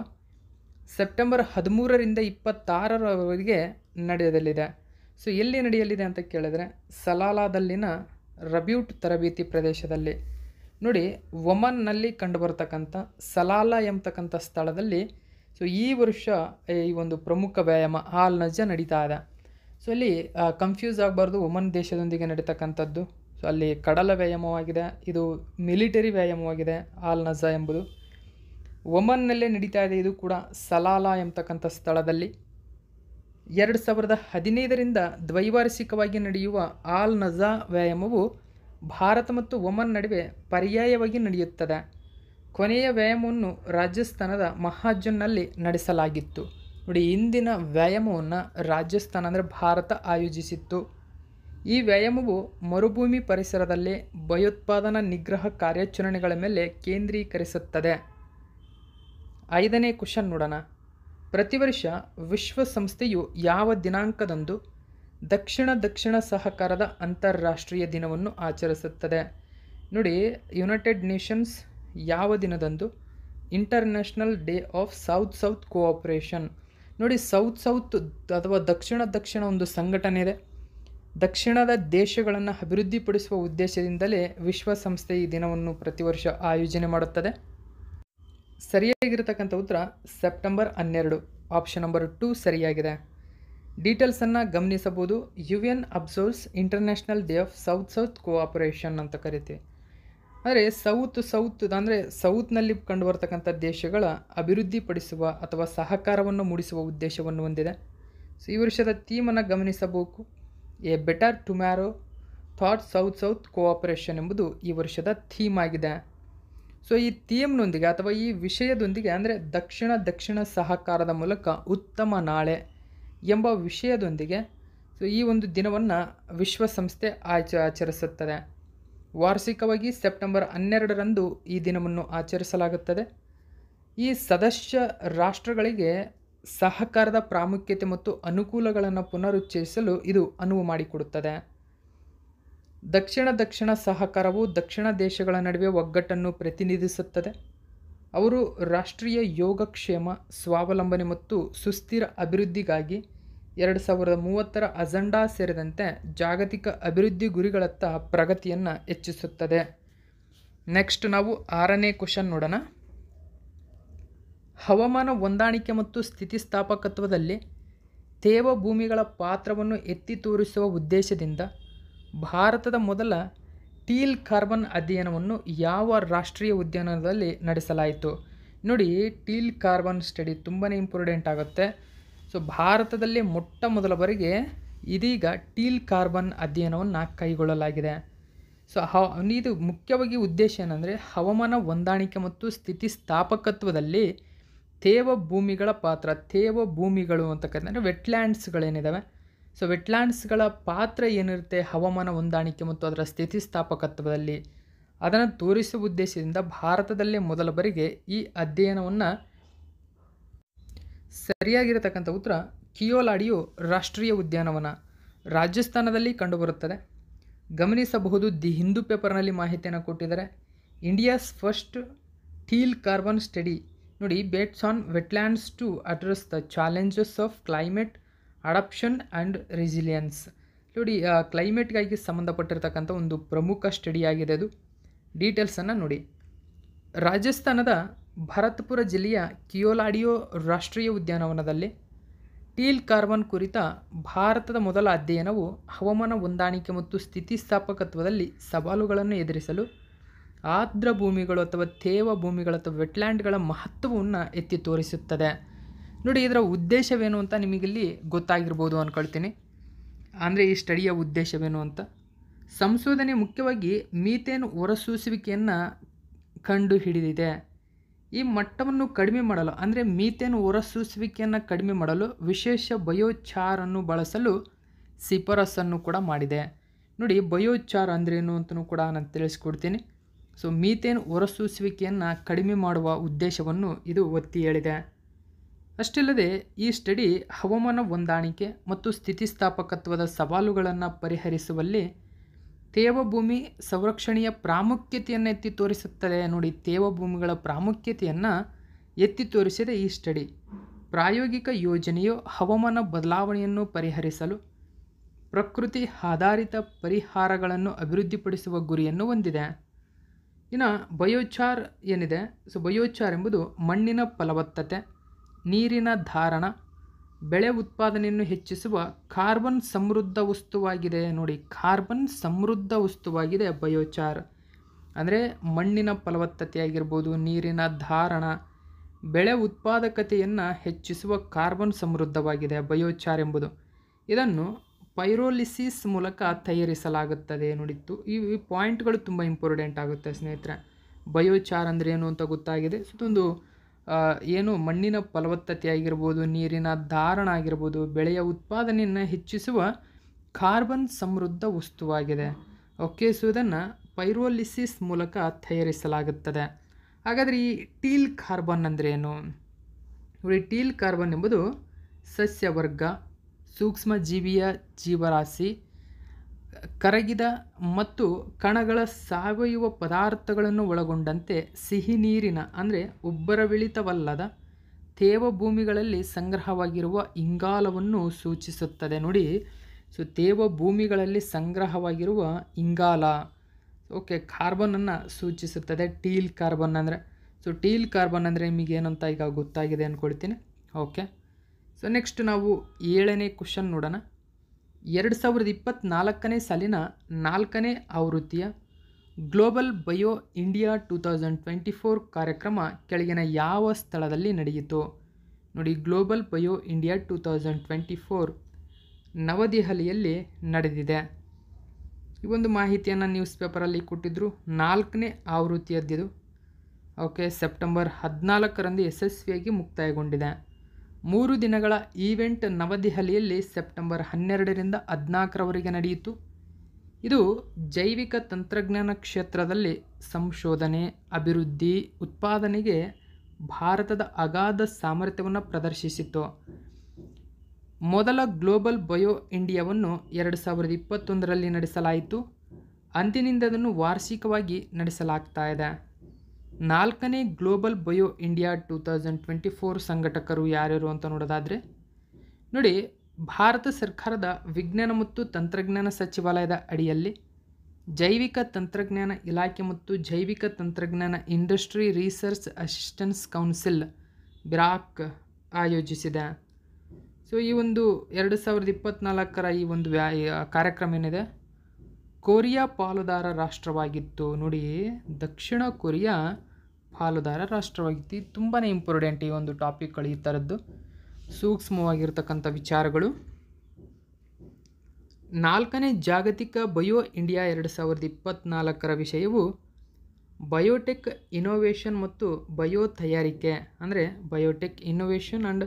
ಸೆಪ್ಟೆಂಬರ್ ಹದಿಮೂರರಿಂದ ಇಪ್ಪತ್ತಾರರವರೆಗೆ ನಡೆಯಲಿದೆ ಸೊ ಎಲ್ಲಿ ನಡೆಯಲಿದೆ ಅಂತ ಕೇಳಿದ್ರೆ ಸಲಾಲಾದಲ್ಲಿನ ರಬ್ಯೂಟ್ ತರಬೇತಿ ಪ್ರದೇಶದಲ್ಲಿ ನೋಡಿ ಒಮನ್ನಲ್ಲಿ ಕಂಡುಬರ್ತಕ್ಕಂಥ ಸಲಾಲ ಎಂಬತಕ್ಕಂಥ ಸ್ಥಳದಲ್ಲಿ ಸೊ ಈ ವರ್ಷ ಈ ಒಂದು ಪ್ರಮುಖ ವ್ಯಾಯಾಮ ಹಾಲ್ ನಜ ನಡೀತಾ ಇದೆ ಸೊ ಅಲ್ಲಿ ಕನ್ಫ್ಯೂಸ್ ಆಗಬಾರ್ದು ಒಮನ್ ದೇಶದೊಂದಿಗೆ ನಡೀತಕ್ಕಂಥದ್ದು ಸೊ ಅಲ್ಲಿ ಕಡಲ ವ್ಯಾಯಾಮವಾಗಿದೆ ಇದು ಮಿಲಿಟರಿ ವ್ಯಾಯಾಮವಾಗಿದೆ ಹಾಲ್ ನಜ್ಜ ಎಂಬುದು ಒಮನ್ನಲ್ಲೇ ನಡೀತಾ ಇದೆ ಇದು ಕೂಡ ಸಲಾಲ ಎಂಬತಕ್ಕಂಥ ಸ್ಥಳದಲ್ಲಿ ಎರಡು ಸಾವಿರದ ಹದಿನೈದರಿಂದ ದ್ವೈವಾರ್ಷಿಕವಾಗಿ ನಡೆಯುವ ಆಲ್ ನಜಾ ವ್ಯಾಯಾಮವು ಭಾರತ ಮತ್ತು ಒಮನ್ ನಡುವೆ ಪರ್ಯಾಯವಾಗಿ ನಡೆಯುತ್ತದೆ ಕೊನೆಯ ವ್ಯಾಯಾಮವನ್ನು ರಾಜಸ್ಥಾನದ ಮಹಾಜನ್ನಲ್ಲಿ ನಡೆಸಲಾಗಿತ್ತು ನೋಡಿ ಇಂದಿನ ವ್ಯಾಯಾಮವನ್ನು ರಾಜಸ್ಥಾನ ಅಂದರೆ ಭಾರತ ಆಯೋಜಿಸಿತ್ತು ಈ ವ್ಯಾಯಾಮವು ಮರುಭೂಮಿ ಪರಿಸರದಲ್ಲಿ ಭಯೋತ್ಪಾದನಾ ನಿಗ್ರಹ ಕಾರ್ಯಾಚರಣೆಗಳ ಮೇಲೆ ಕೇಂದ್ರೀಕರಿಸುತ್ತದೆ ಐದನೇ ಕ್ವಶನ್ ನೋಡೋಣ ಪ್ರತಿ ವರ್ಷ ವಿಶ್ವಸಂಸ್ಥೆಯು ಯಾವ ದಿನಾಂಕದಂದು ದಕ್ಷಿಣ ದಕ್ಷಿಣ ಸಹಕಾರದ ಅಂತಾರಾಷ್ಟ್ರೀಯ ದಿನವನ್ನು ಆಚರಿಸುತ್ತದೆ ನೋಡಿ ಯುನೈಟೆಡ್ ನೇಷನ್ಸ್ ಯಾವ ದಿನದಂದು international day of south south cooperation ನೋಡಿ ಸೌತ್ ಸೌತ್ ಅಥವಾ ದಕ್ಷಿಣ ದಕ್ಷಿಣ ಒಂದು ಸಂಘಟನೆ ಇದೆ ದಕ್ಷಿಣದ ದೇಶಗಳನ್ನು ಅಭಿವೃದ್ಧಿಪಡಿಸುವ ಉದ್ದೇಶದಿಂದಲೇ ವಿಶ್ವಸಂಸ್ಥೆ ಈ ದಿನವನ್ನು ಪ್ರತಿ ವರ್ಷ ಆಯೋಜನೆ ಮಾಡುತ್ತದೆ ಸರಿಯಾಗಿರತಕ್ಕಂಥ ಉತ್ತರ ಸೆಪ್ಟೆಂಬರ್ ಹನ್ನೆರಡು ಆಪ್ಷನ್ ನಂಬರ್ ಟೂ ಸರಿಯಾಗಿದೆ ಡೀಟೇಲ್ಸನ್ನು ಗಮನಿಸಬಹುದು U N observes international day of south south cooperation ಅಂತ ಕರಿತೀವಿ ಅಂದರೆ ಸೌತ್ ಸೌತ್ ಅಂದರೆ ಸೌತ್ನಲ್ಲಿ ಕಂಡುಬರ್ತಕ್ಕಂಥ ದೇಶಗಳ ಅಭಿವೃದ್ಧಿಪಡಿಸುವ ಅಥವಾ ಸಹಕಾರವನ್ನು ಮೂಡಿಸುವ ಉದ್ದೇಶವನ್ನು ಹೊಂದಿದೆ ಸೊ ಈ ವರ್ಷದ ಥೀಮನ್ನು ಗಮನಿಸಬೇಕು a better tomorrow thought south south cooperation ಎಂಬುದು ಈ ವರ್ಷದ ಥೀಮ್ ಆಗಿದೆ ಸೊ ಈ ಥೀಮ್ನೊಂದಿಗೆ ಅಥವಾ ಈ ವಿಷಯದೊಂದಿಗೆ ಅಂದರೆ ದಕ್ಷಿಣ ದಕ್ಷಿಣ ಸಹಕಾರದ ಮೂಲಕ ಉತ್ತಮ ನಾಳೆ ಎಂಬ ವಿಷಯದೊಂದಿಗೆ ಈ ಒಂದು ದಿನವನ್ನು ವಿಶ್ವಸಂಸ್ಥೆ ಆಚ ಆಚರಿಸುತ್ತದೆ ವಾರ್ಷಿಕವಾಗಿ ಸೆಪ್ಟೆಂಬರ್ ಹನ್ನೆರಡರಂದು ಈ ದಿನವನ್ನು ಆಚರಿಸಲಾಗುತ್ತದೆ ಈ ಸದಸ್ಯ ರಾಷ್ಟ್ರಗಳಿಗೆ ಸಹಕಾರದ ಪ್ರಾಮುಖ್ಯತೆ ಮತ್ತು ಅನುಕೂಲಗಳನ್ನು ಪುನರುಚ್ಚರಿಸಲು ಇದು ಅನುವು ಮಾಡಿಕೊಡುತ್ತದೆ ದಕ್ಷಿಣ ದಕ್ಷಿಣ ಸಹಕಾರವು ದಕ್ಷಿಣ ದೇಶಗಳ ನಡುವೆ ಒಗ್ಗಟ್ಟನ್ನು ಪ್ರತಿನಿಧಿಸುತ್ತದೆ ಅವರು ರಾಷ್ಟ್ರೀಯ ಯೋಗಕ್ಷೇಮ ಸ್ವಾವಲಂಬನೆ ಮತ್ತು ಸುಸ್ಥಿರ ಅಭಿವೃದ್ಧಿಗಾಗಿ ಎರಡು ಸಾವಿರದ ಮೂವತ್ತರ ಅಜೆಂಡಾ ಸೇರಿದಂತೆ ಜಾಗತಿಕ ಅಭಿವೃದ್ಧಿ ಗುರಿಗಳತ್ತ ಪ್ರಗತಿಯನ್ನು ಹೆಚ್ಚಿಸುತ್ತದೆ ನೆಕ್ಸ್ಟ್ ನಾವು ಆರನೇ ಕ್ವಶನ್ ನೋಡೋಣ ಹವಾಮಾನ ಹೊಂದಾಣಿಕೆ ಮತ್ತು ಸ್ಥಿತಿಸ್ಥಾಪಕತ್ವದಲ್ಲಿ ತೇವ ಭೂಮಿಗಳ ಪಾತ್ರವನ್ನು ಎತ್ತಿ ತೋರಿಸುವ ಉದ್ದೇಶದಿಂದ ಭಾರತದ ಮೊದಲ ಟೀಲ್ ಕಾರ್ಬನ್ ಅಧ್ಯಯನವನ್ನು ಯಾವ ರಾಷ್ಟ್ರೀಯ ಉದ್ಯಾನದಲ್ಲಿ ನಡೆಸಲಾಯಿತು ನೋಡಿ ಟೀಲ್ ಕಾರ್ಬನ್ ಸ್ಟಡಿ ತುಂಬಾ ಇಂಪಾರ್ಟೆಂಟ್ ಆಗುತ್ತೆ ಸೊ ಭಾರತದಲ್ಲಿ ಮೊಟ್ಟ ಮೊದಲ ಬಾರಿಗೆ ಇದೀಗ ಟೀಲ್ ಕಾರ್ಬನ್ ಅಧ್ಯಯನವನ್ನು ಕೈಗೊಳ್ಳಲಾಗಿದೆ ಸೊ ಹ ಇದು ಮುಖ್ಯವಾಗಿ ಉದ್ದೇಶ ಏನಂದರೆ ಹವಾಮಾನ ಹೊಂದಾಣಿಕೆ ಮತ್ತು ಸ್ಥಿತಿಸ್ಥಾಪಕತ್ವದಲ್ಲಿ ತೇವ ಭೂಮಿಗಳ ಪಾತ್ರ ತೇವ ಭೂಮಿಗಳು ಅಂತಕ್ಕಂಥ ವೆಟ್ಲ್ಯಾಂಡ್ಸ್ಗಳೇನಿದ್ದಾವೆ ಸೊ ವೆಟ್ಲ್ಯಾಂಡ್ಸ್ಗಳ ಪಾತ್ರ ಏನಿರುತ್ತೆ ಹವಾಮಾನ ಹೊಂದಾಣಿಕೆ ಮತ್ತು ಅದರ ಸ್ಥಿತಿಸ್ಥಾಪಕತ್ವದಲ್ಲಿ ಅದನ್ನು ತೋರಿಸುವ ಉದ್ದೇಶದಿಂದ ಭಾರತದಲ್ಲೇ ಮೊದಲ ಬಾರಿಗೆ ಈ ಅಧ್ಯಯನವನ್ನು ಸರಿಯಾಗಿರತಕ್ಕಂಥ ಉತ್ತರ ಕಿಯೋಲಾಡಿಯು ರಾಷ್ಟ್ರೀಯ ಉದ್ಯಾನವನ ರಾಜಸ್ಥಾನದಲ್ಲಿ ಕಂಡುಬರುತ್ತದೆ ಗಮನಿಸಬಹುದು ದಿ ಹಿಂದೂ ಪೇಪರ್ನಲ್ಲಿ ಮಾಹಿತಿಯನ್ನು ಕೊಟ್ಟಿದ್ದಾರೆ India's first teal carbon study ನೋಡಿ bets on wetlands to address the challenges of climate adaptation and resilience ನೋಡಿ ಕ್ಲೈಮೇಟ್ಗಾಗಿ ಸಂಬಂಧಪಟ್ಟಿರ್ತಕ್ಕಂಥ ಒಂದು ಪ್ರಮುಖ ಸ್ಟಡಿ ಆಗಿದೆ ಅದು ಡೀಟೇಲ್ಸನ್ನು ನೋಡಿ ರಾಜಸ್ಥಾನದ ಭರತ್ಪುರ ಜಿಲ್ಲೆಯ ಕಿಯೋಲಾಡಿಯೋ ರಾಷ್ಟ್ರೀಯ ಉದ್ಯಾನವನದಲ್ಲಿ ಟೀಲ್ ಕಾರ್ಬನ್ ಕುರಿತ ಭಾರತದ ಮೊದಲ ಅಧ್ಯಯನವು ಹವಾಮಾನ ಹೊಂದಾಣಿಕೆ ಮತ್ತು ಸ್ಥಿತಿಸ್ಥಾಪಕತ್ವದಲ್ಲಿ ಸವಾಲುಗಳನ್ನು ಎದುರಿಸಲು ಆರ್ದ್ರ ಭೂಮಿಗಳು ಅಥವಾ ತೇವ ಭೂಮಿಗಳು ಅಥವಾ ವೆಟ್ಲ್ಯಾಂಡ್ಗಳ ಮಹತ್ವವನ್ನು ಎತ್ತಿ ತೋರಿಸುತ್ತದೆ ನೋಡಿ ಇದರ ಉದ್ದೇಶವೇನು ಅಂತ ನಿಮಗಿಲ್ಲಿ ಗೊತ್ತಾಗಿರ್ಬೋದು ಅಂದ್ಕೊಳ್ತೀನಿ ಅಂದರೆ ಈ ಸ್ಟಡಿಯ ಉದ್ದೇಶವೇನು ಅಂತ ಸಂಶೋಧನೆ ಮುಖ್ಯವಾಗಿ ಮೀಥೇನ್ ಹೊರಸೂಸುವಿಕೆಯನ್ನು ಕಂಡು ಹಿಡಿದಿದೆ ಈ ಮಟ್ಟವನ್ನು ಕಡಿಮೆ ಮಾಡಲು ಅಂದರೆ ಮೀಥೇನ್ ಹೊರಸೂಸುವಿಕೆಯನ್ನು ಕಡಿಮೆ ಮಾಡಲು ವಿಶೇಷ ಬಯೋಚಾರನ್ನು ಬಳಸಲು ಶಿಫಾರಸನ್ನು ಕೂಡ ಮಾಡಿದೆ ನೋಡಿ ಬಯೋಚಾರ್ ಅಂದ್ರೇನು ಅಂತಲೂ ಕೂಡ ನಾನು ತಿಳಿಸ್ಕೊಡ್ತೀನಿ ಸೊ ಮೀಥೇನ್ ಹೊರಸೂಸುವಿಕೆಯನ್ನು ಕಡಿಮೆ ಮಾಡುವ ಉದ್ದೇಶವನ್ನು ಇದು ಒತ್ತಿ ಹೇಳಿದೆ ಅಷ್ಟಿಲ್ಲದೆ ಈ ಸ್ಟಡಿ ಹವಾಮಾನ ಹೊಂದಾಣಿಕೆ ಮತ್ತು ಸ್ಥಿತಿಸ್ಥಾಪಕತ್ವದ ಸವಾಲುಗಳನ್ನು ಪರಿಹರಿಸುವಲ್ಲಿ ತೇವಭೂಮಿ ಸಂರಕ್ಷಣೆಯ ಪ್ರಾಮುಖ್ಯತೆಯನ್ನು ಎತ್ತಿ ತೋರಿಸುತ್ತದೆ ನೋಡಿ ತೇವಭೂಮಿಗಳ ಪ್ರಾಮುಖ್ಯತೆಯನ್ನು ಎತ್ತಿ ತೋರಿಸಿದೆ ಈ ಸ್ಟಡಿ ಪ್ರಾಯೋಗಿಕ ಯೋಜನೆಯು ಹವಾಮಾನ ಬದಲಾವಣೆಯನ್ನು ಪರಿಹರಿಸಲು ಪ್ರಕೃತಿ ಆಧಾರಿತ ಪರಿಹಾರಗಳನ್ನು ಅಭಿವೃದ್ಧಿಪಡಿಸುವ ಗುರಿಯನ್ನು ಹೊಂದಿದೆ ಇನ್ನು ಬಯೋಚಾರ್ ಏನಿದೆ ಸೊ ಬಯೋಚಾರ್ ಎಂಬುದು ಮಣ್ಣಿನ ಫಲವತ್ತತೆ ನೀರಿನ ಧಾರಣ ಬೆಳೆ ಉತ್ಪಾದನೆಯನ್ನು ಹೆಚ್ಚಿಸುವ ಕಾರ್ಬನ್ ಸಮೃದ್ಧ ವಸ್ತುವಾಗಿದೆ ನೋಡಿ ಕಾರ್ಬನ್ ಸಮೃದ್ಧ ವಸ್ತುವಾಗಿದೆ ಬಯೋಚಾರ್ ಅಂದರೆ ಮಣ್ಣಿನ ಫಲವತ್ತತೆ ಆಗಿರ್ಬೋದು ನೀರಿನ ಧಾರಣ ಬೆಳೆ ಉತ್ಪಾದಕತೆಯನ್ನು ಹೆಚ್ಚಿಸುವ ಕಾರ್ಬನ್ ಸಮೃದ್ಧವಾಗಿದೆ ಬಯೋಚಾರ್ ಎಂಬುದು ಇದನ್ನು ಪೈರೋಲಿಸಿಸ್ ಮೂಲಕ ತಯಾರಿಸಲಾಗುತ್ತದೆ ನೋಡಿತ್ತು ಈ ಪಾಯಿಂಟ್ಗಳು ತುಂಬ ಇಂಪಾರ್ಟೆಂಟ್ ಆಗುತ್ತೆ ಸ್ನೇಹಿತರೆ ಬಯೋಚಾರ್ ಅಂದರೆ ಏನು ಅಂತ ಗೊತ್ತಾಗಿದೆ ಸೊ ಏನು ಮಣ್ಣಿನ ಫಲವತ್ತತೆ ಆಗಿರ್ಬೋದು ನೀರಿನ ಧಾರಣ ಆಗಿರ್ಬೋದು ಬೆಳೆಯ ಉತ್ಪಾದನೆಯನ್ನು ಹೆಚ್ಚಿಸುವ ಕಾರ್ಬನ್ ಸಮೃದ್ಧ ವಸ್ತುವಾಗಿದೆ ಓಕೆ ಸೊ ಇದನ್ನು ಪೈರೋಲಿಸಿಸ್ ಮೂಲಕ ತಯಾರಿಸಲಾಗುತ್ತದೆ ಹಾಗಾದರೆ ಈ ಟೀಲ್ ಕಾರ್ಬನ್ ಅಂದರೆ ಏನು ನೋಡಿ ಟೀಲ್ ಕಾರ್ಬನ್ ಎಂಬುದು ಸಸ್ಯವರ್ಗ ಸೂಕ್ಷ್ಮ ಜೀವಿಯ ಜೀವರಾಶಿ ಕರಗಿದ ಮತ್ತು ಕಣಗಳ ಸಾವಯವ ಪದಾರ್ಥಗಳನ್ನು ಒಳಗೊಂಡಂತೆ ಸಿಹಿ ನೀರಿನ ಅಂದರೆ ಉಬ್ಬರವಿಳಿತವಲ್ಲದ ತೇವ ಭೂಮಿಗಳಲ್ಲಿ ಸಂಗ್ರಹವಾಗಿರುವ ಇಂಗಾಲವನ್ನು ಸೂಚಿಸುತ್ತದೆ ನೋಡಿ ಸೊ ತೇವ ಭೂಮಿಗಳಲ್ಲಿ ಸಂಗ್ರಹವಾಗಿರುವ ಇಂಗಾಲ ಓಕೆ ಕಾರ್ಬನನ್ನು ಸೂಚಿಸುತ್ತದೆ ಟೀಲ್ ಕಾರ್ಬನ್ ಅಂದರೆ ಸೊ ಟೀಲ್ ಕಾರ್ಬನ್ ಅಂದರೆ ನಿಮಗೆ ಏನಂತ ಈಗ ಗೊತ್ತಾಗಿದೆ ಅಂದ್ಕೊಳ್ತೀನಿ ಓಕೆ ಸೊ ನೆಕ್ಸ್ಟ್ ನಾವು ಏಳನೇ ಕ್ವಶನ್ ನೋಡೋಣ ಎರಡು ಸಾವಿರದ ಇಪ್ಪತ್ತ್ನಾಲ್ಕನೇ ಸಾಲಿನ ನಾಲ್ಕನೇ ಆವೃತ್ತಿಯ global bio India two thousand twenty four ಕಾರ್ಯಕ್ರಮ ಕೆಳಗಿನ ಯಾವ ಸ್ಥಳದಲ್ಲಿ ನಡೆಯಿತು ನೋಡಿ global bio India two thousand twenty four ನವದೆಹಲಿಯಲ್ಲಿ ನಡೆದಿದೆ ಈ ಒಂದು ಮಾಹಿತಿಯನ್ನು ನ್ಯೂಸ್ ಪೇಪರಲ್ಲಿ ಕೊಟ್ಟಿದ್ದರು ನಾಲ್ಕನೇ ಆವೃತ್ತಿಯದ್ದಿದು ಓಕೆ ಸೆಪ್ಟೆಂಬರ್ ಹದಿನಾಲ್ಕರಂದು ಯಶಸ್ವಿಯಾಗಿ ಮುಕ್ತಾಯಗೊಂಡಿದೆ ಮೂರು ದಿನಗಳ ಈವೆಂಟ್ ನವದೆಹಲಿಯಲ್ಲಿ ಸೆಪ್ಟೆಂಬರ್ ಹನ್ನೆರಡರಿಂದ ಹದಿನಾಲ್ಕರವರೆಗೆ ನಡೆಯಿತು ಇದು ಜೈವಿಕ ತಂತ್ರಜ್ಞಾನ ಕ್ಷೇತ್ರದಲ್ಲಿ ಸಂಶೋಧನೆ ಅಭಿವೃದ್ಧಿ ಉತ್ಪಾದನೆಗೆ ಭಾರತದ ಅಗಾಧ ಸಾಮರ್ಥ್ಯವನ್ನು ಪ್ರದರ್ಶಿಸಿತು ಮೊದಲ ಗ್ಲೋಬಲ್ ಬಯೋ ಇಂಡಿಯಾವನ್ನು ಎರಡು ಸಾವಿರದ ಇಪ್ಪತ್ತೊಂದರಲ್ಲಿ ನಡೆಸಲಾಯಿತು ಅಂದಿನಿಂದ ಅದನ್ನು ವಾರ್ಷಿಕವಾಗಿ ನಡೆಸಲಾಗ್ತಾ ಇದೆ ನಾಲ್ಕನೇ global bio India two thousand twenty four ಸಂಘಟಕರು ಯಾರ್ಯಾರು ಅಂತ ನೋಡೋದಾದರೆ ನೋಡಿ ಭಾರತ ಸರ್ಕಾರದ ವಿಜ್ಞಾನ ಮತ್ತು ತಂತ್ರಜ್ಞಾನ ಸಚಿವಾಲಯದ ಅಡಿಯಲ್ಲಿ ಜೈವಿಕ ತಂತ್ರಜ್ಞಾನ ಇಲಾಖೆ ಮತ್ತು ಜೈವಿಕ ತಂತ್ರಜ್ಞಾನ industry research assistance council BIRAC so ಸೊ ಈ ಒಂದು ಎರಡು ಸಾವಿರದ ಇಪ್ಪತ್ತ್ನಾಲ್ಕರ ಈ ಒಂದು ವ್ಯಾ ಕಾರ್ಯಕ್ರಮ ಏನಿದೆ ಕೊರಿಯಾ ಪಾಲುದಾರ ರಾಷ್ಟ್ರವಾಗಿತ್ತು ನೋಡಿ ದಕ್ಷಿಣ ಕೊರಿಯಾ ಪಾಲುದಾರ ರಾಷ್ಟ್ರವಾಗಿತ್ತು ಇದು ತುಂಬಾ ಇಂಪಾರ್ಟೆಂಟ್ ಈ ಒಂದು ಟಾಪಿಕ್ಗಳು ಈ ಥರದ್ದು ಸೂಕ್ಷ್ಮವಾಗಿರ್ತಕ್ಕಂಥ ವಿಚಾರಗಳು ನಾಲ್ಕನೇ ಜಾಗತಿಕ ಬಯೋ ಇಂಡಿಯಾ ಎರಡು ಸಾವಿರದ ಇಪ್ಪತ್ತ್ನಾಲ್ಕರ ವಿಷಯವು ಬಯೋಟೆಕ್ ಇನೋವೇಷನ್ ಮತ್ತು ಬಯೋ ತಯಾರಿಕೆ ಅಂದರೆ biotech innovation and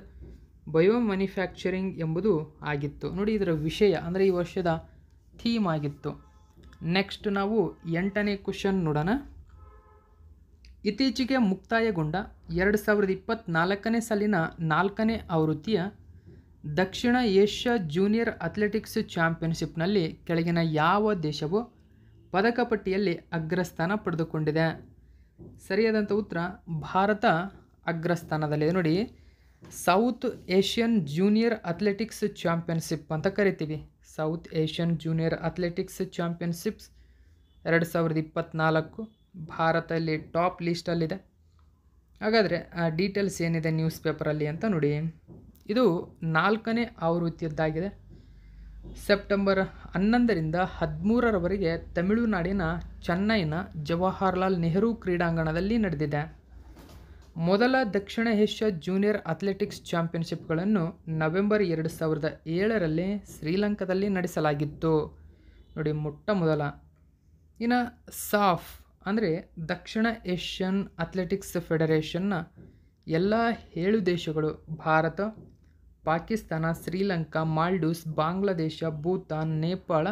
bio manufacturing ಎಂಬುದು ಆಗಿತ್ತು ನೋಡಿ ಇದರ ವಿಷಯ ಅಂದರೆ ಈ ವರ್ಷದ ಥೀಮ್ ಆಗಿತ್ತು ನೆಕ್ಸ್ಟ್ ನಾವು ಎಂಟನೇ ಕ್ವಶನ್ ನೋಡೋಣ ಇತ್ತೀಚೆಗೆ ಮುಕ್ತಾಯಗೊಂಡ ಎರಡು ಸಾವಿರದ ಇಪ್ಪತ್ತ್ನಾಲ್ಕನೇ ಸಾಲಿನ ನಾಲ್ಕನೇ ಆವೃತ್ತಿಯ ದಕ್ಷಿಣ ಏಷ್ಯಾ ಜೂನಿಯರ್ ಅಥ್ಲೆಟಿಕ್ಸ್ ಚಾಂಪಿಯನ್ಶಿಪ್ನಲ್ಲಿ ಕೆಳಗಿನ ಯಾವ ದೇಶವು ಪದಕ ಪಟ್ಟಿಯಲ್ಲಿ ಅಗ್ರಸ್ಥಾನ ಪಡೆದುಕೊಂಡಿದೆ ಸರಿಯಾದಂಥ ಉತ್ತರ ಭಾರತ ಅಗ್ರಸ್ಥಾನದಲ್ಲಿದೆ ನೋಡಿ south Asian junior athletics championship ಅಂತ ಕರಿತೀವಿ south Asian junior athletics championships ಎರಡು ಸಾವಿರದ ಇಪ್ಪತ್ತ್ನಾಲ್ಕು ಭಾರತ ಇಲ್ಲಿ ಟಾಪ್ ಲೀಸ್ಟಲ್ಲಿದೆ ಹಾಗಾದರೆ ಆ ಡೀಟೇಲ್ಸ್ ಏನಿದೆ ನ್ಯೂಸ್ ಪೇಪರಲ್ಲಿ ಅಂತ ನೋಡಿ ಇದು ನಾಲ್ಕನೇ ಆವೃತ್ತಿಯದ್ದಾಗಿದೆ ಸೆಪ್ಟೆಂಬರ್ ಹನ್ನೊಂದರಿಂದ ಹದಿಮೂರರವರೆಗೆ ತಮಿಳುನಾಡಿನ ಚೆನ್ನೈನ ಜವಾಹರ್ಲಾಲ್ ನೆಹರು ಕ್ರೀಡಾಂಗಣದಲ್ಲಿ ನಡೆದಿದೆ ಮೊದಲ ದಕ್ಷಿಣ ಏಷ್ಯಾ ಜೂನಿಯರ್ ಅಥ್ಲೆಟಿಕ್ಸ್ ಚಾಂಪಿಯನ್ಶಿಪ್ಗಳನ್ನು ನವೆಂಬರ್ ಎರಡು ಸಾವಿರದ ಏಳರಲ್ಲಿ ಶ್ರೀಲಂಕಾದಲ್ಲಿ ನಡೆಸಲಾಗಿತ್ತು ನೋಡಿ ಮೊಟ್ಟ ಮೊದಲ ಇನ್ನು ಸಾಫ್ ಅಂದರೆ ದಕ್ಷಿಣ ಏಷ್ಯನ್ ಅಥ್ಲೆಟಿಕ್ಸ್ ಫೆಡರೇಷನ್ನ ಎಲ್ಲ ಏಳು ದೇಶಗಳು ಭಾರತ ಪಾಕಿಸ್ತಾನ ಶ್ರೀಲಂಕಾ ಮಾಲ್ಡೀವ್ಸ್ ಬಾಂಗ್ಲಾದೇಶ ಭೂತಾನ್ ನೇಪಾಳ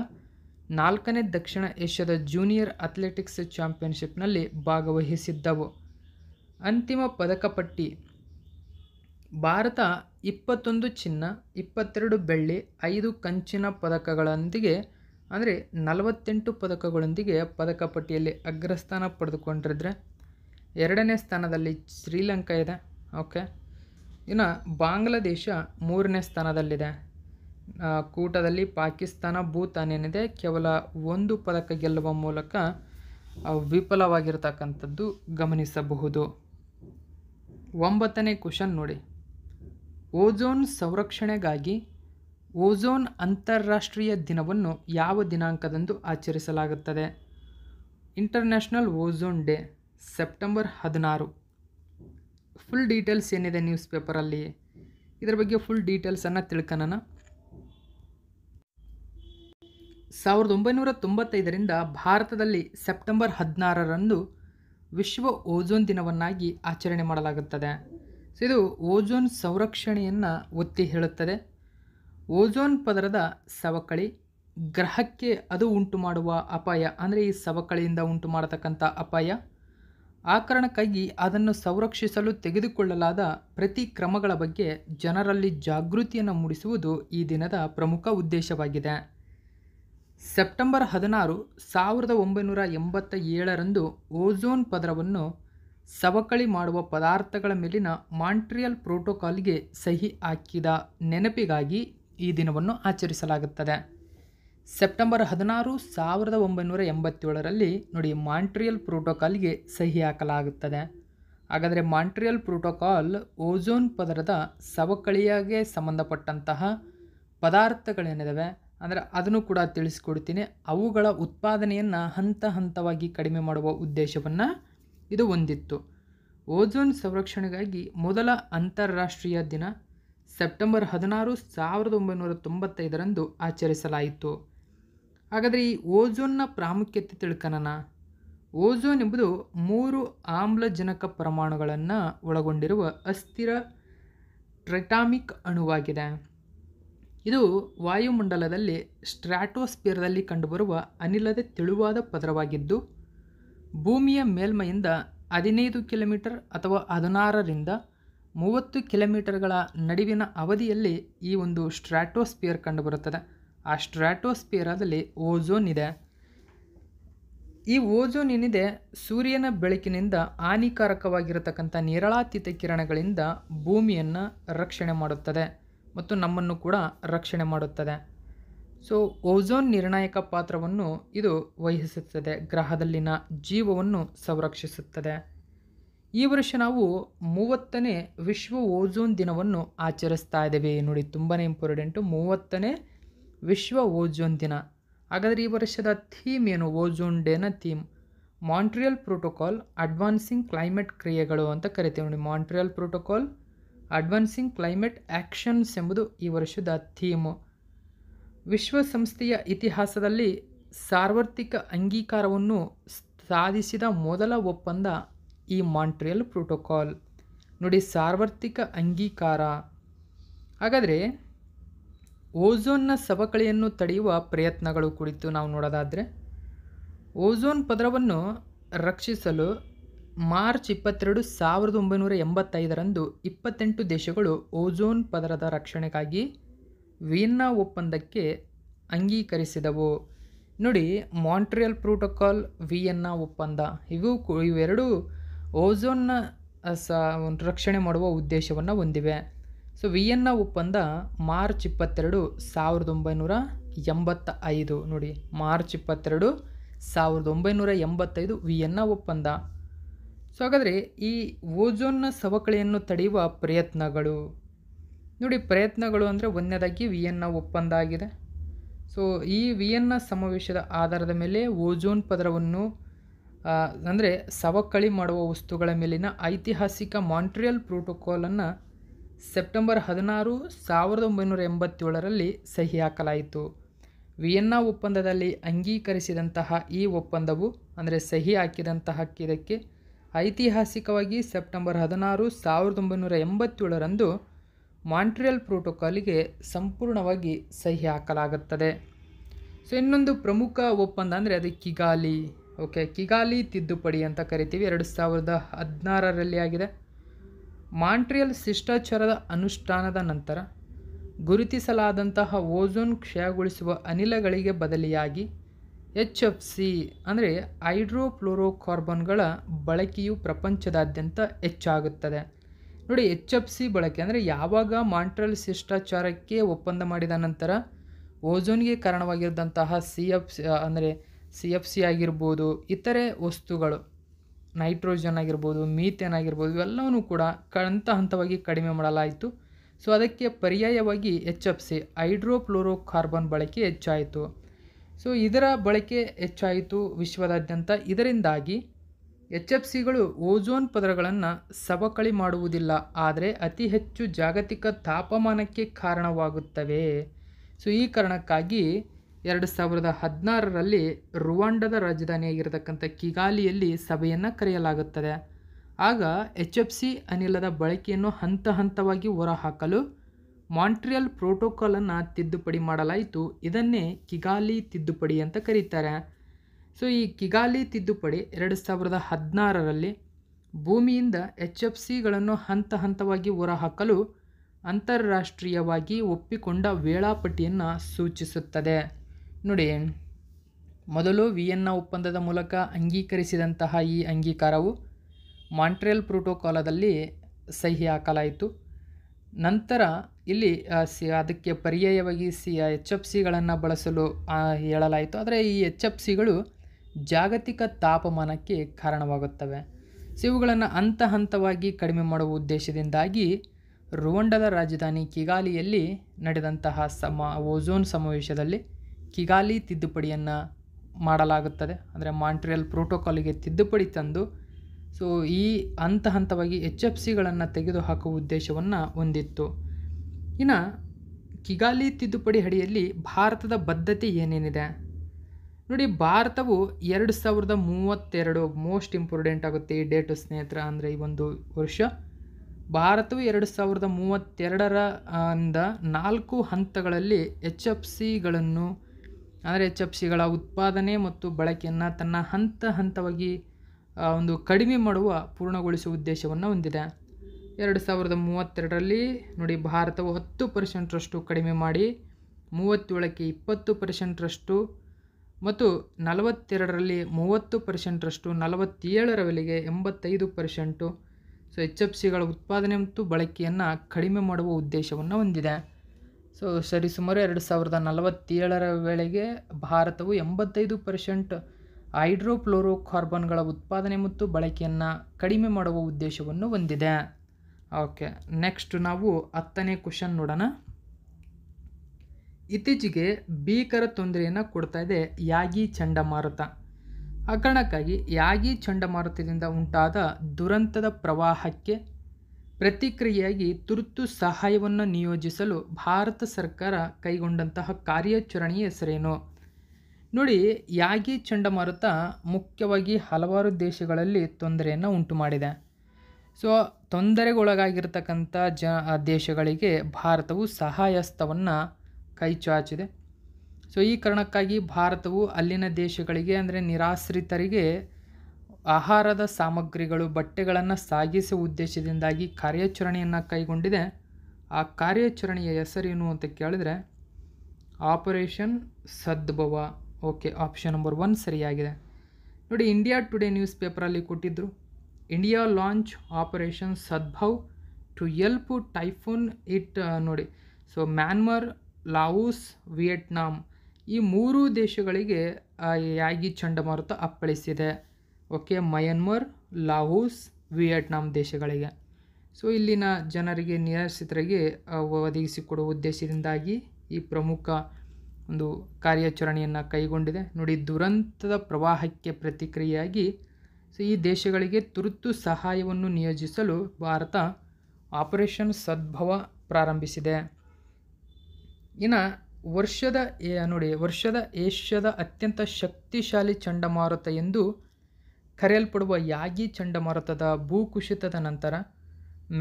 ನಾಲ್ಕನೇ ದಕ್ಷಿಣ ಏಷ್ಯಾದ ಜೂನಿಯರ್ ಅಥ್ಲೆಟಿಕ್ಸ್ ಚಾಂಪಿಯನ್ಶಿಪ್ನಲ್ಲಿ ಭಾಗವಹಿಸಿದ್ದವು ಅಂತಿಮ ಪದಕ ಪಟ್ಟಿ ಭಾರತ ಇಪ್ಪತ್ತೊಂದು ಚಿನ್ನ ಇಪ್ಪತ್ತೆರಡು ಬೆಳ್ಳಿ ಐದು ಕಂಚಿನ ಪದಕಗಳೊಂದಿಗೆ ಅಂದರೆ ನಲವತ್ತೆಂಟು ಪದಕಗಳೊಂದಿಗೆ ಪದಕ ಪಟ್ಟಿಯಲ್ಲಿ ಅಗ್ರಸ್ಥಾನ ಪಡೆದುಕೊಂಡಿದ್ರೆ ಎರಡನೇ ಸ್ಥಾನದಲ್ಲಿ ಶ್ರೀಲಂಕಾ ಇದೆ ಓಕೆ ಇನ್ನು ಬಾಂಗ್ಲಾದೇಶ ಮೂರನೇ ಸ್ಥಾನದಲ್ಲಿದೆ ಕೂಟದಲ್ಲಿ ಪಾಕಿಸ್ತಾನ ಭೂತಾನ್ ಏನಿದೆ ಕೇವಲ ಒಂದು ಪದಕ ಗೆಲ್ಲುವ ಮೂಲಕ ವಿಫಲವಾಗಿರ್ತಕ್ಕಂಥದ್ದು ಗಮನಿಸಬಹುದು ಒಂಬತ್ತನೇ ಕ್ವಶನ್ ನೋಡಿ ಓಜೋನ್ ಸಂರಕ್ಷಣೆಗಾಗಿ ಓಝೋನ್ ಅಂತಾರಾಷ್ಟ್ರೀಯ ದಿನವನ್ನು ಯಾವ ದಿನಾಂಕದಂದು ಆಚರಿಸಲಾಗುತ್ತದೆ ಇಂಟರ್ನ್ಯಾಷನಲ್ ಓಝೋನ್ ಡೇ ಸೆಪ್ಟೆಂಬರ್ ಹದಿನಾರು ಫುಲ್ ಡೀಟೇಲ್ಸ್ ಏನಿದೆ ನ್ಯೂಸ್ ಪೇಪರಲ್ಲಿ ಇದರ ಬಗ್ಗೆ ಫುಲ್ ಡೀಟೇಲ್ಸನ್ನು ತಿಳ್ಕೊಳ್ಳೋಣ ಸಾವಿರದ ಒಂಬೈನೂರ ತೊಂಬತ್ತೈದರಿಂದ ಭಾರತದಲ್ಲಿ ಸೆಪ್ಟೆಂಬರ್ ಹದಿನಾರರಂದು ವಿಶ್ವ ಓಝೋನ್ ದಿನವನ್ನಾಗಿ ಆಚರಣೆ ಮಾಡಲಾಗುತ್ತದೆ ಸೊ ಇದು ಓಝೋನ್ ಸಂರಕ್ಷಣೆಯನ್ನು ಒತ್ತಿ ಹೇಳುತ್ತದೆ ಓಝೋನ್ ಪದರದ ಸವಕಳಿ ಗ್ರಹಕ್ಕೆ ಅದು ಉಂಟು ಮಾಡುವ ಅಪಾಯ ಅಂದರೆ ಈ ಸವಕಳಿಯಿಂದ ಉಂಟು ಮಾಡತಕ್ಕಂಥ ಅಪಾಯ ಆ ಕಾರಣಕ್ಕಾಗಿ ಅದನ್ನು ಸಂರಕ್ಷಿಸಲು ತೆಗೆದುಕೊಳ್ಳಲಾದ ಪ್ರತಿ ಕ್ರಮಗಳ ಬಗ್ಗೆ ಜನರಲ್ಲಿ ಜಾಗೃತಿಯನ್ನು ಮೂಡಿಸುವುದು ಈ ದಿನದ ಪ್ರಮುಖ ಉದ್ದೇಶವಾಗಿದೆ ಸೆಪ್ಟೆಂಬರ್ ಹದಿನಾರು ಸಾವಿರದ ಒಂಬೈನೂರ ಎಂಬತ್ತ ಏಳರಂದು ಓಝೋನ್ ಪದರವನ್ನು ಸವಕಳಿ ಮಾಡುವ ಪದಾರ್ಥಗಳ ಮೇಲಿನ ಮಾಂಟ್ರಿಯಲ್ ಪ್ರೋಟೋಕಾಲ್ಗೆ ಸಹಿ ಹಾಕಿದ ನೆನಪಿಗಾಗಿ ಈ ದಿನವನ್ನು ಆಚರಿಸಲಾಗುತ್ತದೆ ಸೆಪ್ಟೆಂಬರ್ ಹದಿನಾರು ಸಾವಿರದ ಒಂಬೈನೂರ ಎಂಬತ್ತೇಳರಲ್ಲಿ ನೋಡಿ ಮಾಂಟ್ರಿಯಲ್ ಪ್ರೋಟೋಕಾಲ್ಗೆ ಸಹಿ ಹಾಕಲಾಗುತ್ತದೆ ಹಾಗಾದರೆ ಮಾಂಟ್ರಿಯಲ್ ಪ್ರೋಟೋಕಾಲ್ ಓಝೋನ್ ಪದರದ ಸವಕಳಿಯಾಗೆ ಸಂಬಂಧಪಟ್ಟಂತಹ ಪದಾರ್ಥಗಳೇನಿದ್ದಾವೆ ಅಂದರೆ ಅದನ್ನು ಕೂಡ ತಿಳಿಸ್ಕೊಡ್ತೀನಿ ಅವುಗಳ ಉತ್ಪಾದನೆಯನ್ನು ಹಂತ ಹಂತವಾಗಿ ಕಡಿಮೆ ಮಾಡುವ ಉದ್ದೇಶವನ್ನು ಇದು ಹೊಂದಿತ್ತು ಓಝೋನ್ ಸಂರಕ್ಷಣೆಗಾಗಿ ಮೊದಲ ಅಂತಾರಾಷ್ಟ್ರೀಯ ದಿನ ಸೆಪ್ಟೆಂಬರ್ ಹದಿನಾರು ಸಾವಿರದ ಒಂಬೈನೂರ ತೊಂಬತ್ತೈದರಂದು ಆಚರಿಸಲಾಯಿತು ಹಾಗಾದರೆ ಈ ಓಝೋನ್ನ ಪ್ರಾಮುಖ್ಯತೆ ತಿಳ್ಕನನ ಓಝೋನ್ ಎಂಬುದು ಮೂರು ಆಮ್ಲಜನಕ ಪರಮಾಣುಗಳನ್ನು ಒಳಗೊಂಡಿರುವ ಅಸ್ಥಿರ ಟ್ರೆಟಾಮಿಕ್ ಅಣುವಾಗಿದೆ ಇದು ವಾಯುಮಂಡಲದಲ್ಲಿ ಸ್ಟ್ರಾಟೋಸ್ಪಿಯರ್ದಲ್ಲಿ ಕಂಡುಬರುವ ಅನಿಲದ ತೆಳುವಾದ ಪದರವಾಗಿದ್ದು ಭೂಮಿಯ ಮೇಲ್ಮೈಯಿಂದ ಹದಿನೈದು ಕಿಲೋಮೀಟರ್ ಅಥವಾ ಹದಿನಾರರಿಂದ ಮೂವತ್ತು ಕಿಲೋಮೀಟರ್ಗಳ ನಡುವಿನ ಅವಧಿಯಲ್ಲಿ ಈ ಒಂದು ಸ್ಟ್ರಾಟೋಸ್ಪಿಯರ್ ಕಂಡುಬರುತ್ತದೆ ಆ ಅಲ್ಲಿ ಓಝೋನ್ ಇದೆ ಈ ಓಝೋನ್ ಏನಿದೆ ಸೂರ್ಯನ ಬೆಳಕಿನಿಂದ ಹಾನಿಕಾರಕವಾಗಿರತಕ್ಕಂಥ ನೇರಳಾತೀತ ಕಿರಣಗಳಿಂದ ಭೂಮಿಯನ್ನು ರಕ್ಷಣೆ ಮಾಡುತ್ತದೆ ಮತ್ತು ನಮ್ಮನ್ನು ಕೂಡ ರಕ್ಷಣೆ ಮಾಡುತ್ತದೆ ಸೊ ಓಝೋನ್ ನಿರ್ಣಾಯಕ ಪಾತ್ರವನ್ನು ಇದು ವಹಿಸುತ್ತದೆ ಗ್ರಹದಲ್ಲಿನ ಜೀವವನ್ನು ಸಂರಕ್ಷಿಸುತ್ತದೆ ಈ ವರ್ಷ ನಾವು ಮೂವತ್ತನೇ ವಿಶ್ವ ಓಜೋನ್ ದಿನವನ್ನು ಆಚರಿಸ್ತಾ ಇದ್ದೇವೆ ನೋಡಿ ತುಂಬಾ ಇಂಪಾರ್ಟೆಂಟು ಮೂವತ್ತನೇ ವಿಶ್ವ ಓಜೋನ್ ದಿನ ಹಾಗಾದರೆ ಈ ವರ್ಷದ ಥೀಮ್ ಏನು ಓಜೋನ್ ಡೇನ theme Montreal protocol advancing climate ಕ್ರಿಯೆಗಳು ಅಂತ ಕರಿತೇವೆ ನೋಡಿ Montreal protocol advancing climate actions ಎಂಬುದು ಈ ವರ್ಷದ ಥೀಮು ವಿಶ್ವಸಂಸ್ಥೆಯ ಇತಿಹಾಸದಲ್ಲಿ ಸಾರ್ವತ್ರಿಕ ಅಂಗೀಕಾರವನ್ನು ಸಾಧಿಸಿದ ಮೊದಲ ಒಪ್ಪಂದ ಈ ಮಾಂಟ್ರಿಯಲ್ ಪ್ರೋಟೋಕಾಲ್ ನೋಡಿ ಸಾರ್ವತ್ರಿಕ ಅಂಗೀಕಾರ ಹಾಗಾದರೆ ಓಝೋನ್ನ ಸವಕಳಿಯನ್ನು ತಡೆಯುವ ಪ್ರಯತ್ನಗಳು ಕುರಿತು ನಾವು ನೋಡೋದಾದರೆ ಓಝೋನ್ ಪದರವನ್ನು ರಕ್ಷಿಸಲು ಮಾರ್ಚ್ ಇಪ್ಪತ್ತೆರಡು ಸಾವಿರದ ಒಂಬೈನೂರ ಎಂಬತ್ತೈದರಂದು ಇಪ್ಪತ್ತೆಂಟು ದೇಶಗಳು ಓಝೋನ್ ಪದರದ ರಕ್ಷಣೆಗಾಗಿ ವಿಯನ್ನಾ ಒಪ್ಪಂದಕ್ಕೆ ಅಂಗೀಕರಿಸಿದವು ನೋಡಿ ಮಾಂಟ್ರಿಯಲ್ ಪ್ರೋಟೋಕಾಲ್ ವಿಯೆನ್ನಾ ಒಪ್ಪಂದ ಇವು ಇವೆರಡೂ ಓಝೋನ್ನ ಸ ಒಂದು ರಕ್ಷಣೆ ಮಾಡುವ ಉದ್ದೇಶವನ್ನು ಹೊಂದಿವೆ ಸೊ ವಿಯೆನ್ನ ಒಪ್ಪಂದ ಮಾರ್ಚ್ ಇಪ್ಪತ್ತೆರಡು ಸಾವಿರದ ಒಂಬೈನೂರ ಎಂಬತ್ತ ಐದು ನೋಡಿ ಮಾರ್ಚ್ ಇಪ್ಪತ್ತೆರಡು ಸಾವಿರದ ಒಂಬೈನೂರ ಎಂಬತ್ತೈದು ವಿಯೆನ್ನ ಒಪ್ಪಂದ ಸೊ ಹಾಗಾದರೆ ಈ ಓಝೋನ್ನ ಸವಕಳಿಯನ್ನು ತಡೆಯುವ ಪ್ರಯತ್ನಗಳು ನೋಡಿ ಪ್ರಯತ್ನಗಳು ಅಂದರೆ ಒಂದನೇದಾಗಿ ವಿಯೆನ್ನ ಒಪ್ಪಂದ ಆಗಿದೆ ಸೊ ಈ ವಿಯೆನ್ನ ಸಮಾವೇಶದ ಆಧಾರದ ಮೇಲೆ ಓಝೋನ್ ಪದರವನ್ನು ಅಂದರೆ ಸವಕಳಿ ಮಾಡುವ ವಸ್ತುಗಳ ಮೇಲಿನ ಐತಿಹಾಸಿಕ ಮಾಂಟ್ರಿಯಲ್ ಪ್ರೋಟೋಕಾಲನ್ನು ಸೆಪ್ಟೆಂಬರ್ ಹದಿನಾರು ಸಾವಿರದ ಒಂಬೈನೂರ ಎಂಬತ್ತೇಳರಲ್ಲಿ ಸಹಿ ಹಾಕಲಾಯಿತು ವಿಯೆನ್ನಾ ಒಪ್ಪಂದದಲ್ಲಿ ಅಂಗೀಕರಿಸಿದಂತಹ ಈ ಒಪ್ಪಂದವು ಅಂದರೆ ಸಹಿ ಹಾಕಿದಂತಹ ಇದಕ್ಕೆ ಐತಿಹಾಸಿಕವಾಗಿ ಸೆಪ್ಟೆಂಬರ್ ಹದಿನಾರು ಸಾವಿರದ ಒಂಬೈನೂರ ಎಂಬತ್ತೇಳರಂದು ಮಾಂಟ್ರಿಯಲ್ ಪ್ರೋಟೋಕಾಲಿಗೆ ಸಂಪೂರ್ಣವಾಗಿ ಸಹಿ ಹಾಕಲಾಗುತ್ತದೆ ಸೊ ಇನ್ನೊಂದು ಪ್ರಮುಖ ಒಪ್ಪಂದ ಅಂದರೆ ಅದು ಕಿಗಾಲಿ ಓಕೆ ಕಿಗಾಲಿ ತಿದ್ದುಪಡಿ ಅಂತ ಕರಿತೀವಿ ಎರಡು ಸಾವಿರದ ಹದಿನಾರರಲ್ಲಿ ಆಗಿದೆ ಮಾಂಟ್ರಿಯಲ್ ಶಿಷ್ಟಾಚಾರದ ಅನುಷ್ಠಾನದ ನಂತರ ಗುರುತಿಸಲಾದಂತಹ ಓಝೋನ್ ಕ್ಷಯಗೊಳಿಸುವ ಅನಿಲಗಳಿಗೆ ಬದಲಿಯಾಗಿ ಎಚ್ ಎಫ್ ಸಿ ಅಂದರೆ ಹೈಡ್ರೋಫ್ಲೋರೋಕಾರ್ಬನ್ಗಳ ಬಳಕೆಯು ಪ್ರಪಂಚದಾದ್ಯಂತ ಹೆಚ್ಚಾಗುತ್ತದೆ ನೋಡಿ ಎಚ್ ಎಫ್ ಸಿ ಬಳಕೆ ಅಂದರೆ ಯಾವಾಗ ಮಾಂಟ್ರಲ್ ಶಿಷ್ಟಾಚಾರಕ್ಕೆ ಒಪ್ಪಂದ ಮಾಡಿದ ನಂತರ ಓಝೋನ್ಗೆ ಕಾರಣವಾಗಿರದಂತಹ ಸಿ ಎಫ್ ಅಂದರೆ ಸಿ ಎಫ್ ಸಿ ಆಗಿರ್ಬೋದು ಇತರೆ ವಸ್ತುಗಳು ನೈಟ್ರೋಜನ್ ಆಗಿರ್ಬೋದು ಮೀಥೇನ್ ಆಗಿರ್ಬೋದು ಇವೆಲ್ಲವೂ ಕೂಡ ಹಂತ ಹಂತವಾಗಿ ಕಡಿಮೆ ಮಾಡಲಾಯಿತು ಸೊ ಅದಕ್ಕೆ ಪರ್ಯಾಯವಾಗಿ ಎಚ್ ಎಫ್ ಸಿ ಕಾರ್ಬನ್ ಬಳಕೆ ಹೆಚ್ಚಾಯಿತು ಸೊ ಇದರ ಬಳಕೆ ಹೆಚ್ಚಾಯಿತು ವಿಶ್ವದಾದ್ಯಂತ ಇದರಿಂದಾಗಿ ಎಚ್ ಎಫ್ ಸಿಗಳು ಓಝೋನ್ ಪದರಗಳನ್ನು ಸವಕಳಿ ಮಾಡುವುದಿಲ್ಲ ಆದರೆ ಅತಿ ಹೆಚ್ಚು ಜಾಗತಿಕ ತಾಪಮಾನಕ್ಕೆ ಕಾರಣವಾಗುತ್ತವೆ ಸೊ ಈ ಕಾರಣಕ್ಕಾಗಿ ಎರಡು ಸಾವಿರದ ಹದಿನಾರರಲ್ಲಿ ರುವಾಂಡದ ರಾಜಧಾನಿಯಾಗಿರತಕ್ಕಂಥ ಕಿಗಾಲಿಯಲ್ಲಿ ಸಭೆಯನ್ನು ಕರೆಯಲಾಗುತ್ತದೆ ಆಗ ಎಚ್ ಎಫ್ ಸಿ ಅನಿಲದ ಬಳಕೆಯನ್ನು ಹಂತ ಹಂತವಾಗಿ ಹೊರಹಾಕಲು ಮಾಂಟ್ರಿಯಲ್ ಪ್ರೋಟೋಕಾಲನ್ನು ತಿದ್ದುಪಡಿ ಮಾಡಲಾಯಿತು ಇದನ್ನೇ ಕಿಗಾಲಿ ತಿದ್ದುಪಡಿ ಅಂತ ಕರೀತಾರೆ ಸೊ ಈ ಕಿಗಾಲಿ ತಿದ್ದುಪಡಿ ಎರಡು ಸಾವಿರದ ಹದಿನಾರರಲ್ಲಿ ಭೂಮಿಯಿಂದ ಎಚ್ ಎಫ್ ಸಿಗಳನ್ನು ಹಂತ ಹಂತವಾಗಿ ಹೊರಹಾಕಲು ಅಂತಾರಾಷ್ಟ್ರೀಯವಾಗಿ ಒಪ್ಪಿಕೊಂಡ ವೇಳಾಪಟ್ಟಿಯನ್ನು ಸೂಚಿಸುತ್ತದೆ ನೋಡಿ ಮೊದಲು ವಿಯೆನ್ನ ಒಪ್ಪಂದದ ಮೂಲಕ ಅಂಗೀಕರಿಸಿದಂತಹ ಈ ಅಂಗೀಕಾರವು ಮಾಂಟ್ರಿಯಲ್ ಪ್ರೋಟೋಕಾಲದಲ್ಲಿ ಸಹಿ ಹಾಕಲಾಯಿತು ನಂತರ ಇಲ್ಲಿ ಸಿ ಅದಕ್ಕೆ ಪರ್ಯಾಯವಾಗಿ ಸಿ ಎಚ್ ಎಫ್ ಸಿಗಳನ್ನು ಬಳಸಲು ಹೇಳಲಾಯಿತು ಆದರೆ ಈ ಎಚ್ ಎಫ್ ಸಿಗಳು ಜಾಗತಿಕ ತಾಪಮಾನಕ್ಕೆ ಕಾರಣವಾಗುತ್ತವೆ ಸಿವುಗಳನ್ನು ಇವುಗಳನ್ನು ಹಂತ ಹಂತವಾಗಿ ಕಡಿಮೆ ಮಾಡುವ ಉದ್ದೇಶದಿಂದಾಗಿ ರುವಂಡದ ರಾಜಧಾನಿ ಕಿಗಾಲಿಯಲ್ಲಿ ನಡೆದಂತಹ ಸಮ ಓಜೋನ್ ಸಮಾವೇಶದಲ್ಲಿ ಕಿಗಾಲಿ ತಿದ್ದುಪಡಿಯನ್ನು ಮಾಡಲಾಗುತ್ತದೆ ಅಂದರೆ ಮಾಂಟ್ರಿಯಲ್ ಪ್ರೋಟೋಕಾಲಿಗೆ ತಿದ್ದುಪಡಿ ತಂದು ಸೊ ಈ ಹಂತ ಹಂತವಾಗಿ ಎಚ್ ಎಫ್ ಸಿಗಳನ್ನು ತೆಗೆದುಹಾಕುವ ಉದ್ದೇಶವನ್ನು ಹೊಂದಿತ್ತು ಇನ್ನು ಕಿಗಾಲಿ ತಿದ್ದುಪಡಿ ಅಡಿಯಲ್ಲಿ ಭಾರತದ ಬದ್ಧತೆ ಏನೇನಿದೆ ನೋಡಿ ಭಾರತವು ಎರಡು ಸಾವಿರದ ಮೂವತ್ತೆರಡು ಮೋಸ್ಟ್ ಇಂಪಾರ್ಟೆಂಟ್ ಆಗುತ್ತೆ ಈ ಡೇಟು ಸ್ನೇಹಿತರ ಅಂದರೆ ಈ ಒಂದು ವರ್ಷ ಭಾರತವು ಎರಡು ಸಾವಿರದ ಮೂವತ್ತೆರಡರ ನಾಲ್ಕು ಹಂತಗಳಲ್ಲಿ ಎಚ್ ಎಫ್ ಸಿಗಳನ್ನು ಅಂದರೆ ಸಿಗಳ ಉತ್ಪಾದನೆ ಮತ್ತು ಬಳಕೆಯನ್ನು ತನ್ನ ಹಂತ ಹಂತವಾಗಿ ಒಂದು ಕಡಿಮೆ ಮಾಡುವ ಪೂರ್ಣಗೊಳಿಸುವ ಉದ್ದೇಶವನ್ನು ಹೊಂದಿದೆ ಎರಡು ಸಾವಿರದ ಮೂವತ್ತೆರಡರಲ್ಲಿ ನೋಡಿ ಭಾರತವು ಹತ್ತು ಪರ್ಸೆಂಟ್ರಷ್ಟು ಕಡಿಮೆ ಮಾಡಿ ಮೂವತ್ತೇಳಕ್ಕೆ ಇಪ್ಪತ್ತು ಪರ್ಸೆಂಟ್ರಷ್ಟು ಮತ್ತು ನಲವತ್ತೆರಡರಲ್ಲಿ ಮೂವತ್ತು ಪರ್ಸೆಂಟ್ರಷ್ಟು ನಲವತ್ತೇಳರವರೆಗೆ ಎಂಬತ್ತೈದು ಪರ್ಸೆಂಟು ಸೊ ಎಚ್ ಎಫ್ ಸಿಗಳ ಉತ್ಪಾದನೆ ಮತ್ತು ಬಳಕೆಯನ್ನು ಕಡಿಮೆ ಮಾಡುವ ಉದ್ದೇಶವನ್ನು ಹೊಂದಿದೆ ಸೊ ಸರಿಸುಮಾರು ಎರಡು ಸಾವಿರದ ನಲವತ್ತೇಳರ ವೇಳೆಗೆ ಭಾರತವು ಎಂಬತ್ತೈದು ಪರ್ಸೆಂಟ್ ಹೈಡ್ರೋಫ್ಲೋರೋಕಾರ್ಬನ್ಗಳ ಉತ್ಪಾದನೆ ಮತ್ತು ಬಳಕೆಯನ್ನು ಕಡಿಮೆ ಮಾಡುವ ಉದ್ದೇಶವನ್ನು ಹೊಂದಿದೆ ಓಕೆ ನೆಕ್ಸ್ಟ್ ನಾವು ಹತ್ತನೇ ಕ್ವಶನ್ ನೋಡೋಣ ಇತ್ತೀಚೆಗೆ ಭೀಕರ ತೊಂದರೆಯನ್ನು ಕೊಡ್ತಾ ಇದೆ ಯಾಗಿ ಚಂಡಮಾರುತ ಆ ಕಾರಣಕ್ಕಾಗಿ ಯಾಗಿ ಚಂಡಮಾರುತದಿಂದ ಉಂಟಾದ ದುರಂತದ ಪ್ರವಾಹಕ್ಕೆ ಪ್ರತಿಕ್ರಿಯೆಯಾಗಿ ತುರ್ತು ಸಹಾಯವನ್ನು ನಿಯೋಜಿಸಲು ಭಾರತ ಸರ್ಕಾರ ಕೈಗೊಂಡಂತಹ ಕಾರ್ಯಾಚರಣೆಯ ಹೆಸರೇನು ನೋಡಿ ಯಾಗಿ ಚಂಡಮಾರುತ ಮುಖ್ಯವಾಗಿ ಹಲವಾರು ದೇಶಗಳಲ್ಲಿ ತೊಂದರೆಯನ್ನು ಉಂಟು ಮಾಡಿದೆ ಸೊ ತೊಂದರೆಗೊಳಗಾಗಿರ್ತಕ್ಕಂಥ ಜ ದೇಶಗಳಿಗೆ ಭಾರತವು ಸಹಾಯಸ್ತವನ್ನು ಕೈಚಾಚಿದೆ ಸೊ ಈ ಕಾರಣಕ್ಕಾಗಿ ಭಾರತವು ಅಲ್ಲಿನ ದೇಶಗಳಿಗೆ ಅಂದರೆ ನಿರಾಶ್ರಿತರಿಗೆ ಆಹಾರದ ಸಾಮಗ್ರಿಗಳು ಬಟ್ಟೆಗಳನ್ನು ಸಾಗಿಸುವ ಉದ್ದೇಶದಿಂದಾಗಿ ಕಾರ್ಯಾಚರಣೆಯನ್ನು ಕೈಗೊಂಡಿದೆ ಆ ಕಾರ್ಯಾಚರಣೆಯ ಹೆಸರೇನು ಅಂತ ಕೇಳಿದ್ರೆ operation Sadbhav okay option number one ಸರಿಯಾಗಿದೆ ನೋಡಿ ಇಂಡಿಯಾ ಟುಡೇ ನ್ಯೂಸ್ ಪೇಪರಲ್ಲಿ ಕೊಟ್ಟಿದ್ದರು India launch operation Sadbhav to help typhoon hit ನೋಡಿ ಸೊ ಮ್ಯಾನ್ಮಾರ್ ಲಾವೂಸ್ ವಿಯೆಟ್ನಾಂ ಈ ಮೂರೂ ದೇಶಗಳಿಗೆ ಯಾಗಿ ಚಂಡಮಾರುತ ಅಪ್ಪಳಿಸಿದೆ ಓಕೆ ಮಯನ್ಮಾರ್ ಲಾಹೂಸ್ ವಿಯೆಟ್ನಾಂ ದೇಶಗಳಿಗೆ ಸೊ ಇಲ್ಲಿನ ಜನರಿಗೆ ನಿರಾಶ್ರಿತರಿಗೆ ಒದಗಿಸಿಕೊಡುವ ಉದ್ದೇಶದಿಂದಾಗಿ ಈ ಪ್ರಮುಖ ಒಂದು ಕಾರ್ಯಾಚರಣೆಯನ್ನು ಕೈಗೊಂಡಿದೆ ನೋಡಿ ದುರಂತದ ಪ್ರವಾಹಕ್ಕೆ ಪ್ರತಿಕ್ರಿಯೆಯಾಗಿ ಸೊ ಈ ದೇಶಗಳಿಗೆ ತುರ್ತು ಸಹಾಯವನ್ನು ನಿಯೋಜಿಸಲು ಭಾರತ ಆಪರೇಷನ್ ಸದ್ಭವ ಪ್ರಾರಂಭಿಸಿದೆ ಇನ್ನು ವರ್ಷದ ನೋಡಿ ವರ್ಷದ ಏಷ್ಯಾದ ಅತ್ಯಂತ ಶಕ್ತಿಶಾಲಿ ಚಂಡಮಾರುತ ಎಂದು ಕರೆಯಲ್ಪಡುವ ಯಾಗಿ ಚಂಡಮಾರುತದ ಭೂಕುಸಿತದ ನಂತರ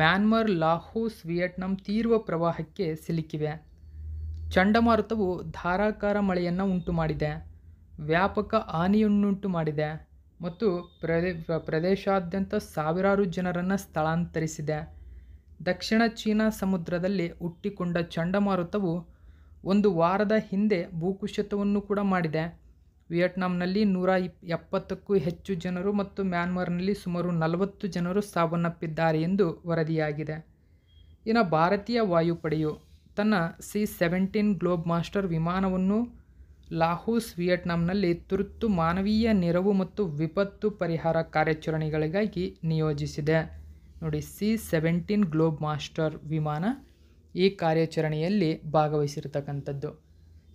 ಮ್ಯಾನ್ಮಾರ್ ಲಾಹೋಸ್ ವಿಯೆಟ್ನಾಂ ತೀವ್ರ ಪ್ರವಾಹಕ್ಕೆ ಸಿಲುಕಿವೆ ಚಂಡಮಾರುತವು ಧಾರಾಕಾರ ಮಳೆಯನ್ನು ಉಂಟು ಮಾಡಿದೆ ವ್ಯಾಪಕ ಹಾನಿಯನ್ನುಂಟು ಮಾಡಿದೆ ಮತ್ತು ಪ್ರದೇ ಪ್ರದೇಶಾದ್ಯಂತ ಸಾವಿರಾರು ಜನರನ್ನು ಸ್ಥಳಾಂತರಿಸಿದೆ ದಕ್ಷಿಣ ಚೀನಾ ಸಮುದ್ರದಲ್ಲಿ ಹುಟ್ಟಿಕೊಂಡ ಚಂಡಮಾರುತವು ಒಂದು ವಾರದ ಹಿಂದೆ ಭೂಕುಸಿತವನ್ನು ಕೂಡ ಮಾಡಿದೆ ವಿಯೆಟ್ನಾಂನಲ್ಲಿ ನೂರ ಎಪ್ಪತ್ತಕ್ಕೂ ಹೆಚ್ಚು ಜನರು ಮತ್ತು ಮ್ಯಾನ್ಮಾರ್ನಲ್ಲಿ ಸುಮಾರು ನಲವತ್ತು ಜನರು ಸಾವನ್ನಪ್ಪಿದ್ದಾರೆ ಎಂದು ವರದಿಯಾಗಿದೆ ಇನ್ನು ಭಾರತೀಯ ವಾಯುಪಡೆಯು ತನ್ನ ಸಿ ಸೆವೆಂಟೀನ್ ಗ್ಲೋಬ್ ಮಾಸ್ಟರ್ ವಿಮಾನವನ್ನು ಲಾಹೂಸ್ ವಿಯೆಟ್ನಾಂನಲ್ಲಿ ತುರ್ತು ಮಾನವೀಯ ನೆರವು ಮತ್ತು ವಿಪತ್ತು ಪರಿಹಾರ ಕಾರ್ಯಾಚರಣೆಗಳಿಗಾಗಿ ನಿಯೋಜಿಸಿದೆ ನೋಡಿ ಸಿ ಸೆವೆಂಟೀನ್ ಗ್ಲೋಬ್ ಮಾಸ್ಟರ್ ವಿಮಾನ ಈ ಕಾರ್ಯಾಚರಣೆಯಲ್ಲಿ ಭಾಗವಹಿಸಿರತಕ್ಕಂಥದ್ದು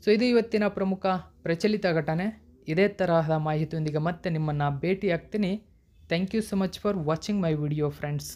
ಸೊ ಇದು ಇವತ್ತಿನ ಪ್ರಮುಖ ಪ್ರಚಲಿತ ಘಟನೆ ಇದೇ ತರಹದ ಮಾಹಿತಿಯೊಂದಿಗೆ ಮತ್ತೆ ನಿಮ್ಮನ್ನು ಭೇಟಿ thank you so much for watching my video friends